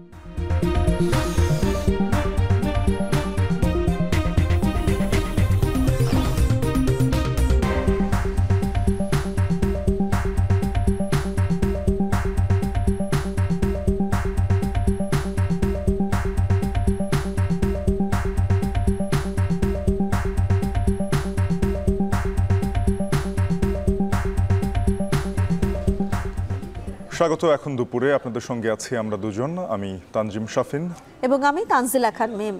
Thank you. স্বাগত এখন দুপুরে আপনাদের সঙ্গে আছি আমরা দুজন আমি তানজিম শাফিন এবং আমি তানজিলা খান মেম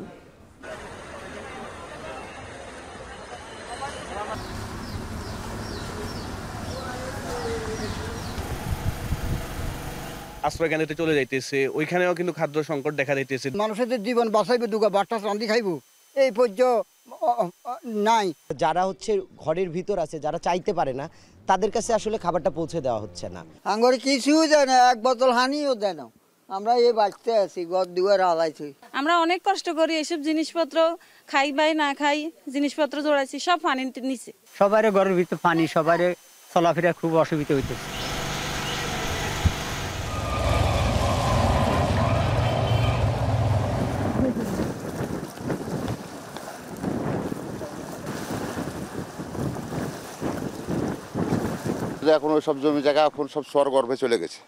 আশ্রয় কেন্দ্রে চলে যাইতেছে ওইখানেও কিন্তু খাদ্য সংকট দেখা যাইতেছে মানুষের জীবন বাঁচাইবে দুগা বাট্টা রান্ধি খাইবো এই পর্য নাই যারা হচ্ছে ঘরের ভিতর আছে যারা চাইতে পারে না তাদের কাছে আসলে খাবারটা পৌঁছে দেওয়া হচ্ছে না আঙ্গরে কিছুই জানে এক বোতল হানিও দেয় না আমরা এই বাঁচতে আছি গদ দুয়ার আলাইছি আমরা অনেক কষ্ট করি এসব জিনিসপত্র খাই বাই না খাই জিনিসপত্র জোড়াইছি সব পানি নিচে সবারে ঘরের ভিতরে পানি সবার চলাফেরা খুব অসুবিধা হইতেছে এখন ওই সব জমি জায়গা এখন সব স্বরগর্ভে চলে গেছে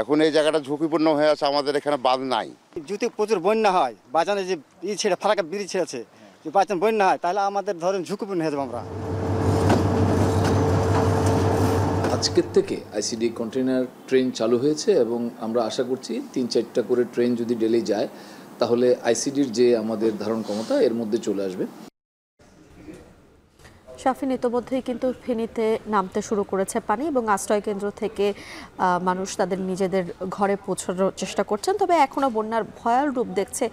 এখন এই জায়গাটা ঝুঁকিপূর্ণ হয়ে আছে আমাদের এখানে বাঁধ নাই যদি প্রচুর বন্যা হয় বাজানে যে ই ছেড়ে ফারাকা বিড়ি ছেড়েছে যে বাজান বন্যা হয় তাহলে আমাদের ধরেন ঝুঁকিপূর্ণ হয়ে যাবো আমরা আজকের থেকে আইসিডি কন্টেনার ট্রেন চালু হয়েছে এবং আমরা আশা করছি তিন চারটা করে ট্রেন যদি ডেলি যায় তাহলে আইসিডির যে আমাদের ধারণ ক্ষমতা এর মধ্যে চলে আসবে শাফিন ইতোমধ্যেই কিন্তু ফেনীতে নামতে শুরু করেছে পানি এবং আশ্রয় কেন্দ্র থেকে মানুষ তাদের নিজেদের ঘরে পৌঁছানোর চেষ্টা করছেন তবে এখনও বন্যার ভয়াল রূপ দেখছে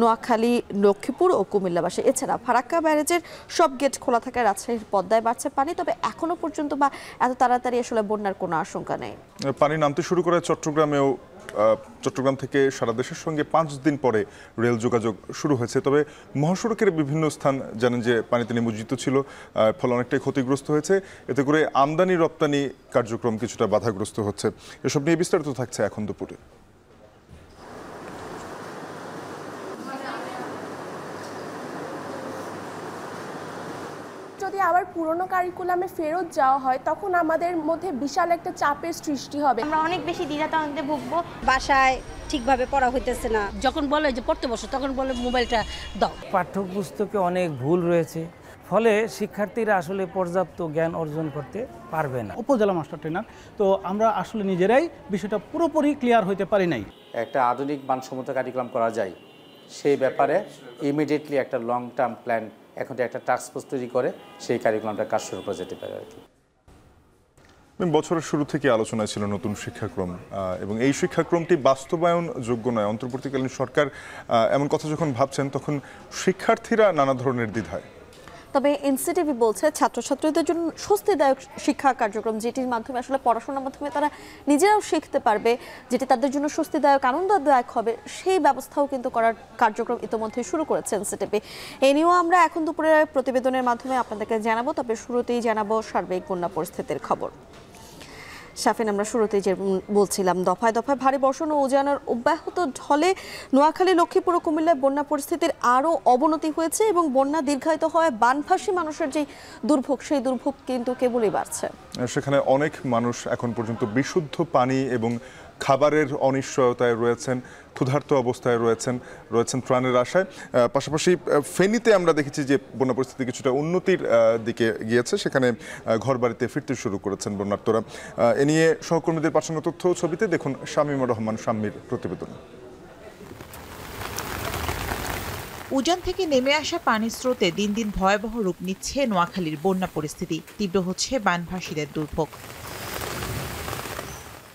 নোয়াখালী লক্ষ্মীপুর ও কুমিল্লাবাসী এছাড়া ফারাক্কা ব্যারেজের সব গেট খোলা থাকায় রাজশাহীর পদ্মায় বাড়ছে পানি তবে এখনও পর্যন্ত বা এত তাড়াতাড়ি আসলে বন্যার কোনো আশঙ্কা নেই পানি নামতে শুরু করে চট্টগ্রামেও চট্টগ্রাম থেকে সারা দেশের সঙ্গে পাঁচ দিন পরে রেল যোগাযোগ শুরু হয়েছে তবে মহাসড়কের বিভিন্ন স্থান জানেন যে পানিতে নিমজ্জিত ছিল ফলে অনেকটাই ক্ষতিগ্রস্ত হয়েছে এতে করে আমদানি রপ্তানি কার্যক্রম কিছুটা বাধাগ্রস্ত হচ্ছে এসব নিয়ে বিস্তারিত থাকছে এখন দুপুরে যদি আবার পুরনো কারিকুলামে ফেরত যাওয়া হয় তখন আমাদের মধ্যে বিশাল একটা চাপের সৃষ্টি হবে আমরা অনেক বেশি দ্বিধাতন্ত্রে ভুগবো বাসায় ঠিকভাবে পড়া হইতেছে না যখন বলে যে পড়তে বসো তখন বলে মোবাইলটা দাও পাঠ্যপুস্তকে অনেক ভুল রয়েছে ফলে শিক্ষার্থীরা আসলে পর্যাপ্ত জ্ঞান অর্জন করতে পারবে না উপজেলা মাস্টার ট্রেনার তো আমরা আসলে নিজেরাই বিষয়টা পুরোপুরি ক্লিয়ার হইতে পারি নাই একটা আধুনিক মানসম্মত কার্যক্রম করা যায় সেই ব্যাপারে ইমিডিয়েটলি একটা লং টার্ম প্ল্যান এখন একটা টাস্ক ফোর্স তৈরি করে সেই কারিকুলামটা কাজ শুরু করে যেতে পারে আর কি বছরের শুরু থেকে আলোচনা ছিল নতুন শিক্ষাক্রম এবং এই শিক্ষাক্রমটি বাস্তবায়ন যোগ্য নয় অন্তর্বর্তীকালীন সরকার এমন কথা যখন ভাবছেন তখন শিক্ষার্থীরা নানা ধরনের দ্বিধায় তবে এনসিটিভি বলছে ছাত্রছাত্রীদের জন্য স্বস্তিদায়ক শিক্ষা কার্যক্রম যেটির মাধ্যমে আসলে পড়াশোনার মাধ্যমে তারা নিজেরাও শিখতে পারবে যেটি তাদের জন্য স্বস্তিদায়ক আনন্দদায়ক হবে সেই ব্যবস্থাও কিন্তু করার কার্যক্রম ইতিমধ্যেই শুরু করেছে এনসিটিভি এ নিয়েও আমরা এখন দুপুরে প্রতিবেদনের মাধ্যমে আপনাদেরকে জানাবো তবে শুরুতেই জানাবো সার্বিক বন্যা পরিস্থিতির খবর সাফেন আমরা শুরুতেই যে বলছিলাম দফায় দফায় ভারী বর্ষণ ও উজানার অব্যাহত ঢলে নোয়াখালী লক্ষ্মীপুর ও কুমিল্লায় বন্যা পরিস্থিতির আরও অবনতি হয়েছে এবং বন্যা দীর্ঘায়িত হয় বানভাসী মানুষের যে দুর্ভোগ সেই দুর্ভোগ কিন্তু কেবলই বাড়ছে সেখানে অনেক মানুষ এখন পর্যন্ত বিশুদ্ধ পানি এবং খাবারের অনিশ্চয়তায় রয়েছেন ক্ষুধার্ত অবস্থায় রয়েছেন রয়েছেন প্রাণের আশায় পাশাপাশি ফেনীতে আমরা দেখেছি যে বন্যা পরিস্থিতি কিছুটা উন্নতির দিকে গিয়েছে সেখানে ঘর বাড়িতে ফিরতে শুরু করেছেন বন্যার্থরা এ নিয়ে সহকর্মীদের পাঠানো তথ্য ছবিতে দেখুন শামীমুর রহমান শাম্মীর প্রতিবেদন উজান থেকে নেমে আসা পানির স্রোতে দিন দিন ভয়াবহ রূপ নিচ্ছে নোয়াখালীর বন্যা পরিস্থিতি তীব্র হচ্ছে বানভাসীদের দুর্ভোগ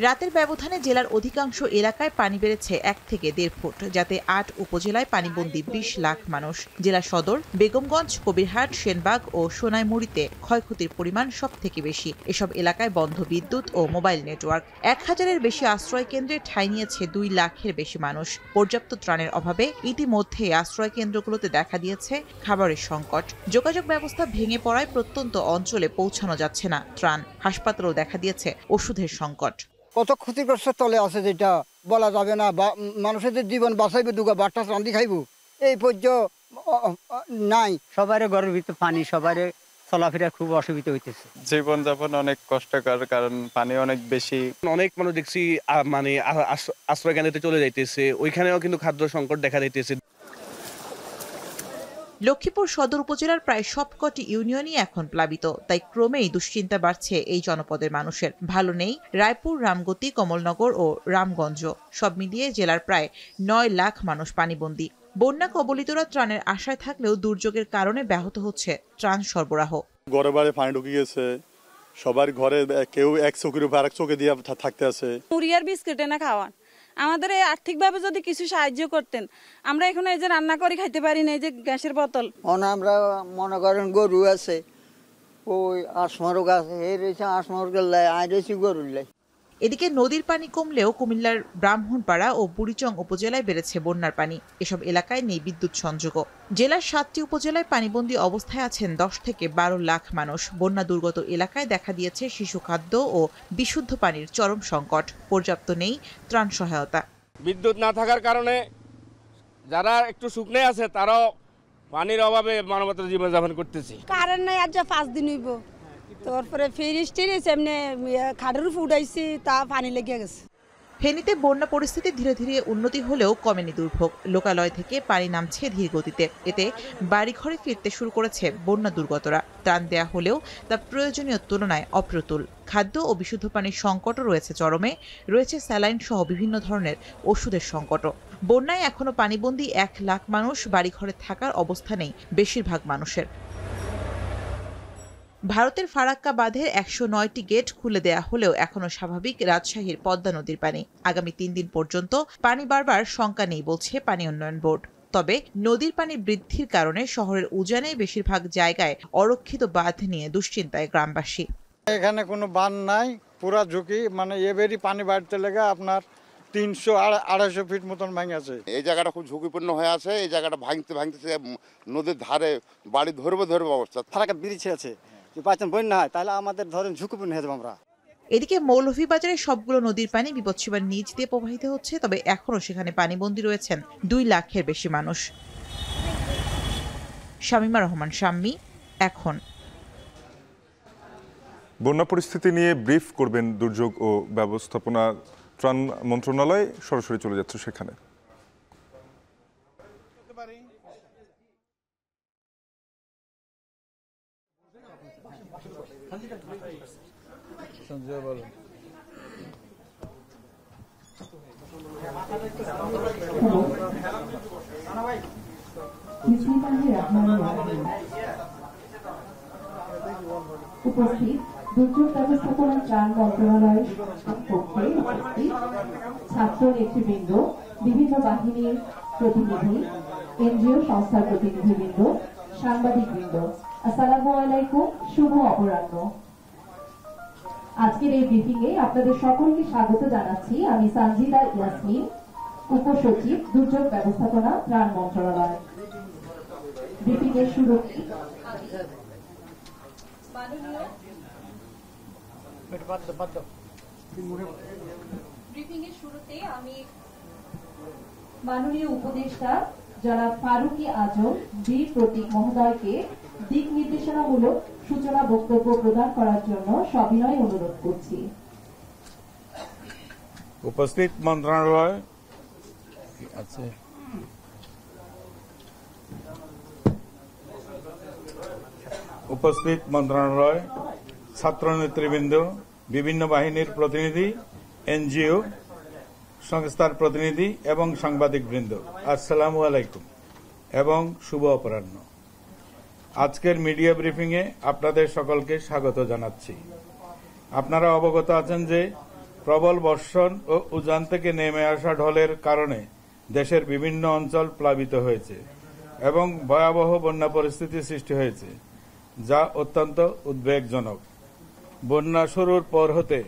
রাতের ব্যবধানে জেলার অধিকাংশ এলাকায় পানি বেড়েছে এক থেকে দেড় ফুট যাতে আট উপজেলায় পানিবন্দি বিশ লাখ মানুষ জেলা সদর বেগমগঞ্জ কবিরহাট সেনবাগ ও সোনাইমুড়িতে ক্ষয়ক্ষতির পরিমাণ সব থেকে বেশি এসব এলাকায় বন্ধ বিদ্যুৎ ও মোবাইল নেটওয়ার্ক এক হাজারের বেশি আশ্রয় কেন্দ্রে ঠাঁই নিয়েছে দুই লাখের বেশি মানুষ পর্যাপ্ত ত্রাণের অভাবে ইতিমধ্যে আশ্রয় কেন্দ্রগুলোতে দেখা দিয়েছে খাবারের সংকট যোগাযোগ ব্যবস্থা ভেঙে পড়ায় প্রত্যন্ত অঞ্চলে পৌঁছানো যাচ্ছে না ত্রাণ হাসপাতালও দেখা দিয়েছে ওষুধের সংকট কত ক্ষতিগ্রস্ত তলে আছে যেটা বলা যাবে না বা মানুষের যে জীবন বাঁচাইবে দুগা বাট্টা রান্ধি খাইব এই পর্য নাই সবার ঘরের ভিতরে পানি সবার চলাফেরা খুব অসুবিধা হইতেছে জীবন যাপন অনেক কষ্টকর কারণ পানি অনেক বেশি অনেক মানুষ দেখছি মানে আশ্রয় কেন্দ্রে চলে যাইতেছে ওইখানেও কিন্তু খাদ্য সংকট দেখা যাইতেছে লক্ষ্মীপুর সদর উপজেলার প্রায় সবকটি ইউনিয়নই এখন প্লাবিত তাই ক্রমেই দুশ্চিন্তা বাড়ছে এই জনপদের মানুষের ভালো নেই রায়পুর রামগতি কমলনগর ও রামগঞ্জ সব মিলিয়ে জেলার প্রায় নয় লাখ মানুষ পানিবন্দী বন্যা কবলিতরা ত্রাণের আশায় থাকলেও দুর্যোগের কারণে ব্যাহত হচ্ছে ত্রাণ সরবরাহ ঘরে বাড়ি পানি ঢুকে গেছে সবার ঘরে কেউ এক চোখের উপর এক চোখে দিয়ে থাকতে আছে কুরিয়ার বিস্কিট এনে আমাদের এই আর্থিকভাবে যদি কিছু সাহায্য করতেন আমরা এখন এই যে রান্না করে খাইতে পারি না এই যে গ্যাসের বোতল মনে আমরা মনে করেন গরু আছে ওই আসমর আছে হেরেছে আসমর লাই আইরেছি গরুর লাই এদিকে নদীর পানি কমলেও কুমিল্লার ব্রাহ্মণপাড়া ও বুড়িচং উপজেলায় বেড়েছে বন্যার পানি এসব এলাকায় নেই বিদ্যুৎ সংযোগও জেলার সাতটি উপজেলায় পানিবন্দী অবস্থায় আছেন দশ থেকে বারো লাখ মানুষ বন্যা দুর্গত এলাকায় দেখা দিয়েছে শিশু খাদ্য ও বিশুদ্ধ পানির চরম সংকট পর্যাপ্ত নেই ত্রাণ সহায়তা বিদ্যুৎ না থাকার কারণে যারা একটু শুকনে আছে তারাও পানির অভাবে মানবতার জীবনযাপন করতেছে কারণ নাই আজ পাঁচ দিন হইব তারপরে ফ্রিজ টিরিজ এমনি ইয়ে, খাটের ফুটাইছি তা পানি লেগে গেছে ফেনীতে বন্যা পরিস্থিতি ধীরে ধীরে উন্নতি হলেও কমেনি দুর্ভোগ লোকালয় থেকে পানি নামছে ধীর গতিতে এতে বাড়ি ঘরে ফিরতে শুরু করেছে বন্যা দুর্গতরা ত্রাণ দেয়া হলেও তা প্রয়োজনীয় তুলনায় অপ্রতুল খাদ্য ও বিশুদ্ধ পানির সংকটও রয়েছে চরমে রয়েছে স্যালাইন সহ বিভিন্ন ধরনের ওষুধের সংকটও বন্যায় এখনও পানিবন্দী এক লাখ মানুষ বাড়ি ঘরে থাকার অবস্থা নেই বেশিরভাগ মানুষের ভারতের ফারাক্কা বাঁধের একশো নয়টি গেট খুলে দেয়া হলেও এখনও স্বাভাবিক রাজশাহীর পদ্মা নদীর পানি আগামী তিন দিন পর্যন্ত পানি বাড়বার শঙ্কা নেই বলছে পানি উন্নয়ন বোর্ড তবে নদীর পানি বৃদ্ধির কারণে শহরের উজানে বেশিরভাগ জায়গায় অরক্ষিত বাঁধ নিয়ে দুশ্চিন্তায় গ্রামবাসী এখানে কোনো বাঁধ নাই পুরা ঝুঁকি মানে এবারই পানি বাড়তে লেগে আপনার তিনশো আড়াইশো ফিট মতন ভাঙে আছে এই জায়গাটা খুব ঝুঁকিপূর্ণ হয়ে আছে এই জায়গাটা ভাঙতে ভাঙতে নদীর ধারে বাড়ি ধরবে ধরবে অবস্থা ফারাকা ব্রিজ আছে বাচ্চান বন্যা হয় তাহলে আমাদের ধরেন ঝুঁকিপূর্ণ হয়ে যাবো আমরা এদিকে মৌলভীবাজারের সবগুলো নদীর পানি বিপদসীমার নিচ দিয়ে প্রবাহিত হচ্ছে তবে এখনও সেখানে পানিবন্দী রয়েছেন দুই লাখের বেশি মানুষ শামীমা রহমান শাম্মী এখন বন্যা পরিস্থিতি নিয়ে ব্রিফ করবেন দুর্যোগ ও ব্যবস্থাপনা ত্রাণ মন্ত্রণালয় সরাসরি চলে যাচ্ছে সেখানে সঞ্জয় বলো উপস্থিত দুর্যোগ ব্যবস্থাপনা মন্ত্রণালয়ের পক্ষে ছাত্র নেতৃবৃন্দ বিভিন্ন বাহিনীর প্রতিনিধি এনজিও সংস্থার প্রতিনিধিবৃন্দ সাংবাদিকবৃন্দ আসসালামু আলাইকুম শুভ অপরাহ্ন আজকের এই ব্রিফিং এ আপনাদের সকলকে স্বাগত জানাচ্ছি আমি সঞ্জিতা ইয়াসমিন উপসচিব দুর্যোগ ব্যবস্থাপনা ত্রাণ মন্ত্রণালয় ব্রিফিং এর শুরু ব্রিফিং এর শুরুতে আমি মাননীয় উপদেষ্টা যারা ফারুকি আজম বি প্রতীক মহোদয়কে দিক নির্দেশনামূলক সূচনা বক্তব্য প্রদান করার জন্য সবিনয় অনুরোধ করছি উপস্থিত মন্ত্রণালয় আছে উপস্থিত মন্ত্রণালয় ছাত্র নেতৃবৃন্দ বিভিন্ন বাহিনীর প্রতিনিধি এনজিও সংস্থার প্রতিনিধি এবং সাংবাদিকবৃন্দ আসসালাম আলাইকুম এবং শুভ অপরাহ্ন আজকের মিডিয়া ব্রিফিংয়ে আপনাদের সকলকে স্বাগত জানাচ্ছি আপনারা অবগত আছেন যে প্রবল বর্ষণ ও উজান থেকে নেমে আসা ঢলের কারণে দেশের বিভিন্ন অঞ্চল প্লাবিত হয়েছে এবং ভয়াবহ বন্যা পরিস্থিতি সৃষ্টি হয়েছে যা অত্যন্ত উদ্বেগজনক বন্যা শুরুর পর হতে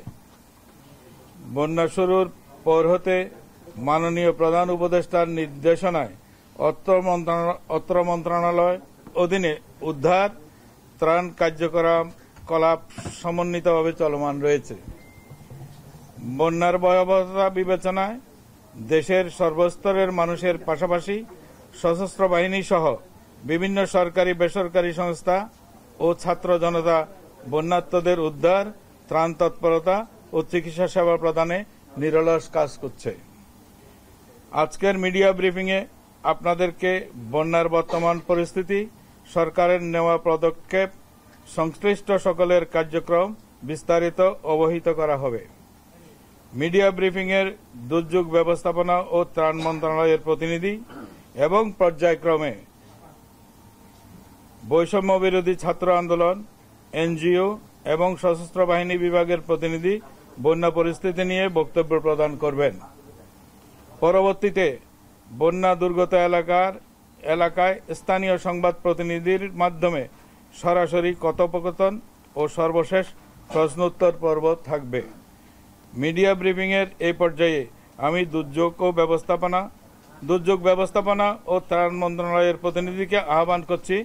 বন্যা শুরুর পর হতে মাননীয় প্রধান উপদেষ্টার নির্দেশনায় অর্থ মন্ত্রণালয় অধীনে উদ্ধার ত্রাণ কার্যক্রম কলাপ সমন্বিতভাবে চলমান রয়েছে বন্যার ভয়াবহতা বিবেচনায় দেশের সর্বস্তরের মানুষের পাশাপাশি সশস্ত্র বাহিনী সহ বিভিন্ন সরকারি বেসরকারি সংস্থা ও ছাত্র জনতা বন্যাত্মদের উদ্ধার ত্রাণ তৎপরতা ও চিকিৎসা সেবা প্রদানে নিরলস কাজ করছে আজকের মিডিয়া ব্রিফিংয়ে আপনাদেরকে বন্যার বর্তমান পরিস্থিতি সরকারের নেওয়া পদক্ষেপ সংশ্লিষ্ট সকলের কার্যক্রম বিস্তারিত অবহিত করা হবে মিডিয়া ব্রিফিংয়ের দুর্যোগ ব্যবস্থাপনা ও ত্রাণ মন্ত্রণালয়ের প্রতিনিধি এবং পর্যায়ক্রমে বৈষম্য বিরোধী ছাত্র আন্দোলন এনজিও এবং সশস্ত্র বাহিনী বিভাগের প্রতিনিধি বন্যা পরিস্থিতি নিয়ে বক্তব্য প্রদান করবেন পরবর্তীতে বন্যা দুর্গত এলাকার এলাকায় স্থানীয় সংবাদ প্রতিনিধির মাধ্যমে সরাসরি কথোপকথন ও সর্বশেষ প্রশ্নোত্তর পর্ব থাকবে মিডিয়া ব্রিফিংয়ের এই পর্যায়ে আমি দুর্যোগ ও ব্যবস্থাপনা দুর্যোগ ব্যবস্থাপনা ও ত্রাণ মন্ত্রণালয়ের প্রতিনিধিকে আহ্বান করছি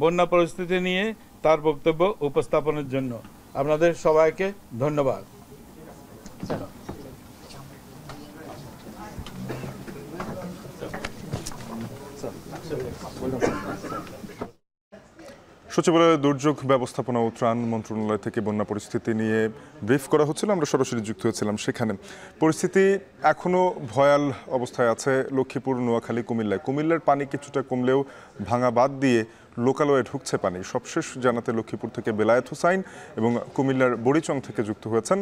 বন্যা পরিস্থিতি নিয়ে তার বক্তব্য উপস্থাপনের জন্য আপনাদের সবাইকে ধন্যবাদ সচিবালয়ে দুর্যোগ ব্যবস্থাপনা ও ত্রাণ মন্ত্রণালয় থেকে বন্যা পরিস্থিতি নিয়ে ব্রিফ করা হচ্ছিল আমরা সরাসরি যুক্ত হয়েছিলাম সেখানে পরিস্থিতি এখনও ভয়াল অবস্থায় আছে লক্ষ্মীপুর নোয়াখালী কুমিল্লায় কুমিল্লার পানি কিছুটা কমলেও ভাঙা বাদ দিয়ে লোকালয়ে ঢুকছে পানি সবশেষ জানাতে লক্ষ্মীপুর থেকে বেলায়েত হুসাইন এবং কুমিল্লার বড়িচং থেকে যুক্ত হয়েছেন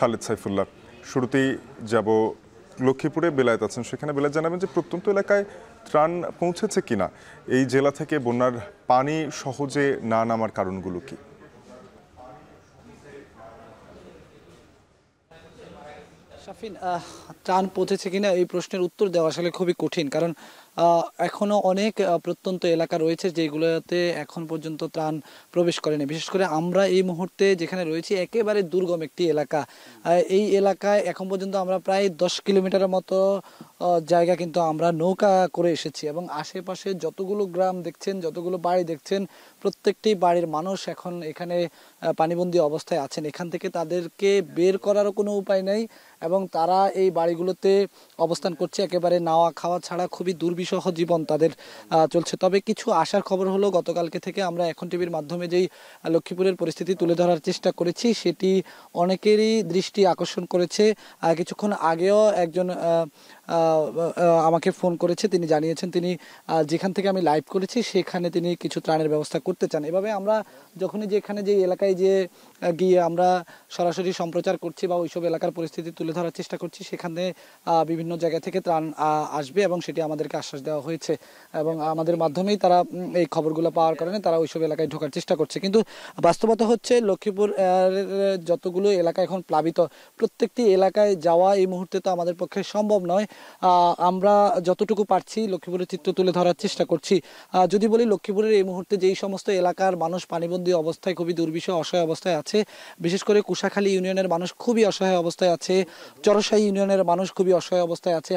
খালেদ সাইফুল্লাহ শুরুতেই যাব লক্ষ্মীপুরে বেলায়েত আছেন সেখানে বেলায়েত জানাবেন যে প্রত্যন্ত এলাকায় ত্রাণ পৌঁছেছে কিনা এই জেলা থেকে বন্যার পানি সহজে না নামার কারণগুলো কি শাফিন ত্রাণ পৌঁছেছে কিনা এই প্রশ্নের উত্তর দেওয়া আসলে খুবই কঠিন কারণ এখনো অনেক প্রত্যন্ত এলাকা রয়েছে যেগুলোতে এখন পর্যন্ত ত্রাণ প্রবেশ করেনি বিশেষ করে আমরা এই মুহূর্তে যেখানে রয়েছি একেবারে দুর্গম একটি এলাকা এই এলাকায় এখন পর্যন্ত আমরা প্রায় দশ কিলোমিটারের মতো জায়গা কিন্তু আমরা নৌকা করে এসেছি এবং আশেপাশে যতগুলো গ্রাম দেখছেন যতগুলো বাড়ি দেখছেন প্রত্যেকটি বাড়ির মানুষ এখন এখানে পানিবন্দী অবস্থায় আছেন এখান থেকে তাদেরকে বের করারও কোনো উপায় নেই এবং তারা এই বাড়িগুলোতে অবস্থান করছে একেবারে নাওয়া খাওয়া ছাড়া খুবই দুর্বিষহ জীবন তাদের চলছে তবে কিছু আসার খবর হলো গতকালকে থেকে আমরা এখন টিভির মাধ্যমে যেই লক্ষ্মীপুরের পরিস্থিতি তুলে ধরার চেষ্টা করেছি সেটি অনেকেরই দৃষ্টি আকর্ষণ করেছে কিছুক্ষণ আগেও একজন আমাকে ফোন করেছে তিনি জানিয়েছেন তিনি যেখান থেকে আমি লাইভ করেছি সেখানে তিনি কিছু ত্রাণের ব্যবস্থা করতে চান এভাবে আমরা যখনই যেখানে যে এলাকায় যে গিয়ে আমরা সরাসরি সম্প্রচার করছি বা ওইসব এলাকার পরিস্থিতি তুলে ধরার চেষ্টা করছি সেখানে বিভিন্ন জায়গা থেকে ত্রাণ আসবে এবং সেটি আমাদেরকে আশ্বাস দেওয়া হয়েছে এবং আমাদের মাধ্যমেই তারা এই খবরগুলো পাওয়ার কারণে তারা ওইসব এলাকায় ঢোকার চেষ্টা করছে কিন্তু বাস্তবতা হচ্ছে লক্ষ্মীপুর যতগুলো এলাকা এখন প্লাবিত প্রত্যেকটি এলাকায় যাওয়া এই মুহূর্তে তো আমাদের পক্ষে সম্ভব নয় আমরা যতটুকু পারছি লক্ষ্মীপুরের চিত্র তুলে ধরার চেষ্টা করছি যদি বলি লক্ষ্মীপুরের এই মুহূর্তে যেই সমস্ত এলাকার মানুষ পানিবন্দী অবস্থায় খুবই দুর্বিষহ অসহায় অবস্থায় আছে বিশেষ করে কুশাখালী ইউনিয়নের মানুষ খুবই অসহায় অবস্থায় আছে চরসাই ইউনিয়নের মানুষ খুবই অসহায় অবস্থায় আছে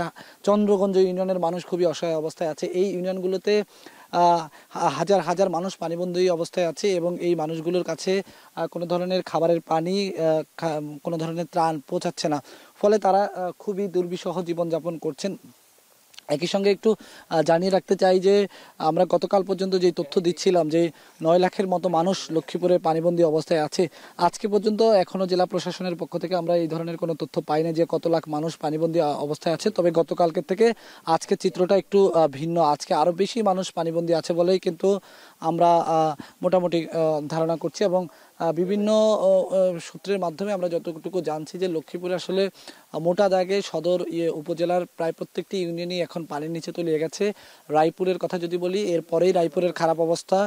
চন্দ্রগঞ্জ ইউনিয়নের মানুষ খুবই অসহায় অবস্থায় আছে এই ইউনিয়নগুলোতে হাজার হাজার মানুষ পানিবন্দী অবস্থায় আছে এবং এই মানুষগুলোর কাছে কোনো ধরনের খাবারের পানি কোনো ধরনের ত্রাণ পৌঁছাচ্ছে না ফলে তারা খুবই দুর্বিষহ জীবনযাপন করছেন একই সঙ্গে একটু জানিয়ে রাখতে চাই যে আমরা গতকাল পর্যন্ত যে তথ্য দিচ্ছিলাম যে নয় লাখের মতো মানুষ লক্ষ্মীপুরে পানিবন্দী অবস্থায় আছে আজকে পর্যন্ত এখনও জেলা প্রশাসনের পক্ষ থেকে আমরা এই ধরনের কোনো তথ্য পাই না যে কত লাখ মানুষ পানিবন্দী অবস্থায় আছে তবে গতকালকের থেকে আজকে চিত্রটা একটু ভিন্ন আজকে আরও বেশি মানুষ পানিবন্দী আছে বলেই কিন্তু আমরা মোটামুটি ধারণা করছি এবং বিভিন্ন সূত্রের মাধ্যমে আমরা যতটুকু জানছি যে লক্ষ্মীপুর আসলে মোটা দাগে সদর ইয়ে উপজেলার প্রায় প্রত্যেকটি ইউনিয়নই এখন পানির নিচে তলিয়ে গেছে রায়পুরের কথা যদি বলি এরপরেই রায়পুরের খারাপ অবস্থা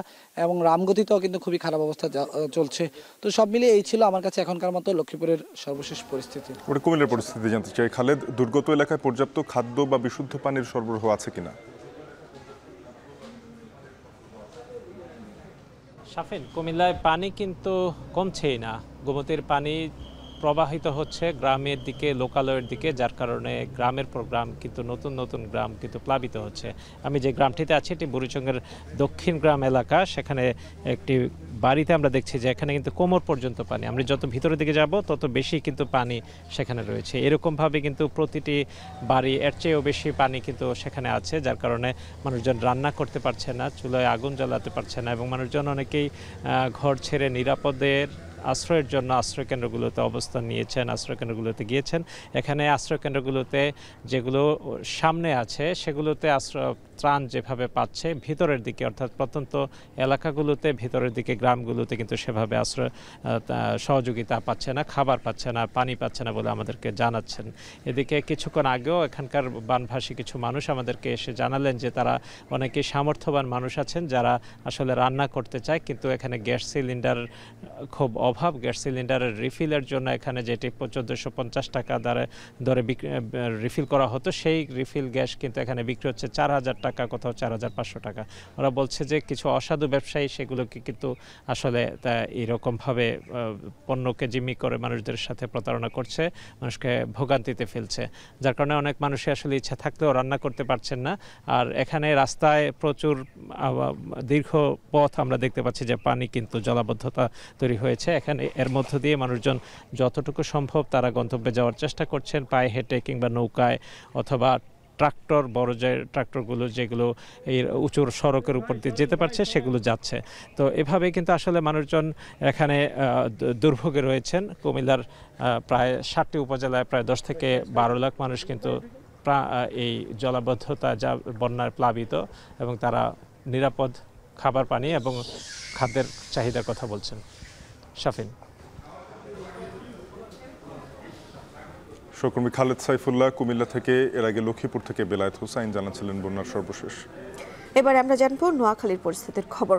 এবং রামগতিতেও কিন্তু খুবই খারাপ অবস্থা চলছে তো সব মিলিয়ে এই ছিল আমার কাছে এখনকার মতো লক্ষ্মীপুরের সর্বশেষ পরিস্থিতি কুমিল্লার পরিস্থিতি জানতে চাই খালেদ দুর্গত এলাকায় পর্যাপ্ত খাদ্য বা বিশুদ্ধ পানির সরবরাহ আছে কিনা সাফিন কুমিল্লায় পানি কিন্তু কমছেই না গোমতির পানি প্রবাহিত হচ্ছে গ্রামের দিকে লোকালয়ের দিকে যার কারণে গ্রামের প্রোগ্রাম কিন্তু নতুন নতুন গ্রাম কিন্তু প্লাবিত হচ্ছে আমি যে গ্রামটিতে আছি এটি বুড়িচঙ্গের দক্ষিণ গ্রাম এলাকা সেখানে একটি বাড়িতে আমরা দেখছি যে এখানে কিন্তু কোমর পর্যন্ত পানি আমরা যত ভিতরের দিকে যাব তত বেশি কিন্তু পানি সেখানে রয়েছে এরকমভাবে কিন্তু প্রতিটি বাড়ি এর চেয়েও বেশি পানি কিন্তু সেখানে আছে যার কারণে মানুষজন রান্না করতে পারছে না চুলায় আগুন জ্বালাতে পারছে না এবং মানুষজন অনেকেই ঘর ছেড়ে নিরাপদের আশ্রয়ের জন্য আশ্রয়কেন্দ্রগুলোতে অবস্থান নিয়েছেন আশ্রয়কেন্দ্রগুলোতে গিয়েছেন এখানে আশ্রয়কেন্দ্রগুলোতে যেগুলো সামনে আছে সেগুলোতে আশ্রয় ত্রাণ যেভাবে পাচ্ছে ভিতরের দিকে অর্থাৎ প্রত্যন্ত এলাকাগুলোতে ভিতরের দিকে গ্রামগুলোতে কিন্তু সেভাবে আশ্রয় সহযোগিতা পাচ্ছে না খাবার পাচ্ছে না পানি পাচ্ছে না বলে আমাদেরকে জানাচ্ছেন এদিকে কিছুক্ষণ আগেও এখানকার বানভাসী কিছু মানুষ আমাদেরকে এসে জানালেন যে তারা অনেকে সামর্থ্যবান মানুষ আছেন যারা আসলে রান্না করতে চায় কিন্তু এখানে গ্যাস সিলিন্ডার খুব অভাব গ্যাস সিলিন্ডারের রিফিলের জন্য এখানে যেটি চোদ্দোশো পঞ্চাশ টাকা দ্বারা দরে রিফিল করা হতো সেই রিফিল গ্যাস কিন্তু এখানে বিক্রি হচ্ছে চার হাজার টাকা কোথাও চার হাজার পাঁচশো টাকা ওরা বলছে যে কিছু অসাধু ব্যবসায়ী সেগুলোকে কিন্তু আসলে তা এইরকমভাবে পণ্যকে জিম্মি করে মানুষদের সাথে প্রতারণা করছে মানুষকে ভোগান্তিতে ফেলছে যার কারণে অনেক মানুষের আসলে ইচ্ছা থাকলেও রান্না করতে পারছেন না আর এখানে রাস্তায় প্রচুর দীর্ঘ পথ আমরা দেখতে পাচ্ছি যে পানি কিন্তু জলাবদ্ধতা তৈরি হয়েছে এখানে এর মধ্য দিয়ে মানুষজন যতটুকু সম্ভব তারা গন্তব্যে যাওয়ার চেষ্টা করছেন পায়ে হেঁটে কিংবা নৌকায় অথবা ট্রাক্টর বড় যে ট্রাক্টরগুলো যেগুলো এই উঁচুর সড়কের উপর দিয়ে যেতে পারছে সেগুলো যাচ্ছে তো এভাবে কিন্তু আসলে মানুষজন এখানে দুর্ভোগে রয়েছেন কুমিল্লার প্রায় ষাটটি উপজেলায় প্রায় দশ থেকে বারো লাখ মানুষ কিন্তু এই জলাবদ্ধতা যা বন্যায় প্লাবিত এবং তারা নিরাপদ খাবার পানি এবং খাদ্যের চাহিদার কথা বলছেন শাফিন সহকর্মী খালেদ সাইফুল্লাহ কুমিল্লা থেকে এর আগে লক্ষ্মীপুর থেকে বেলায়েত হোসাইন জানাচ্ছিলেন বন্যার সর্বশেষ এবারে আমরা জানবো নোয়াখালীর পরিস্থিতির খবর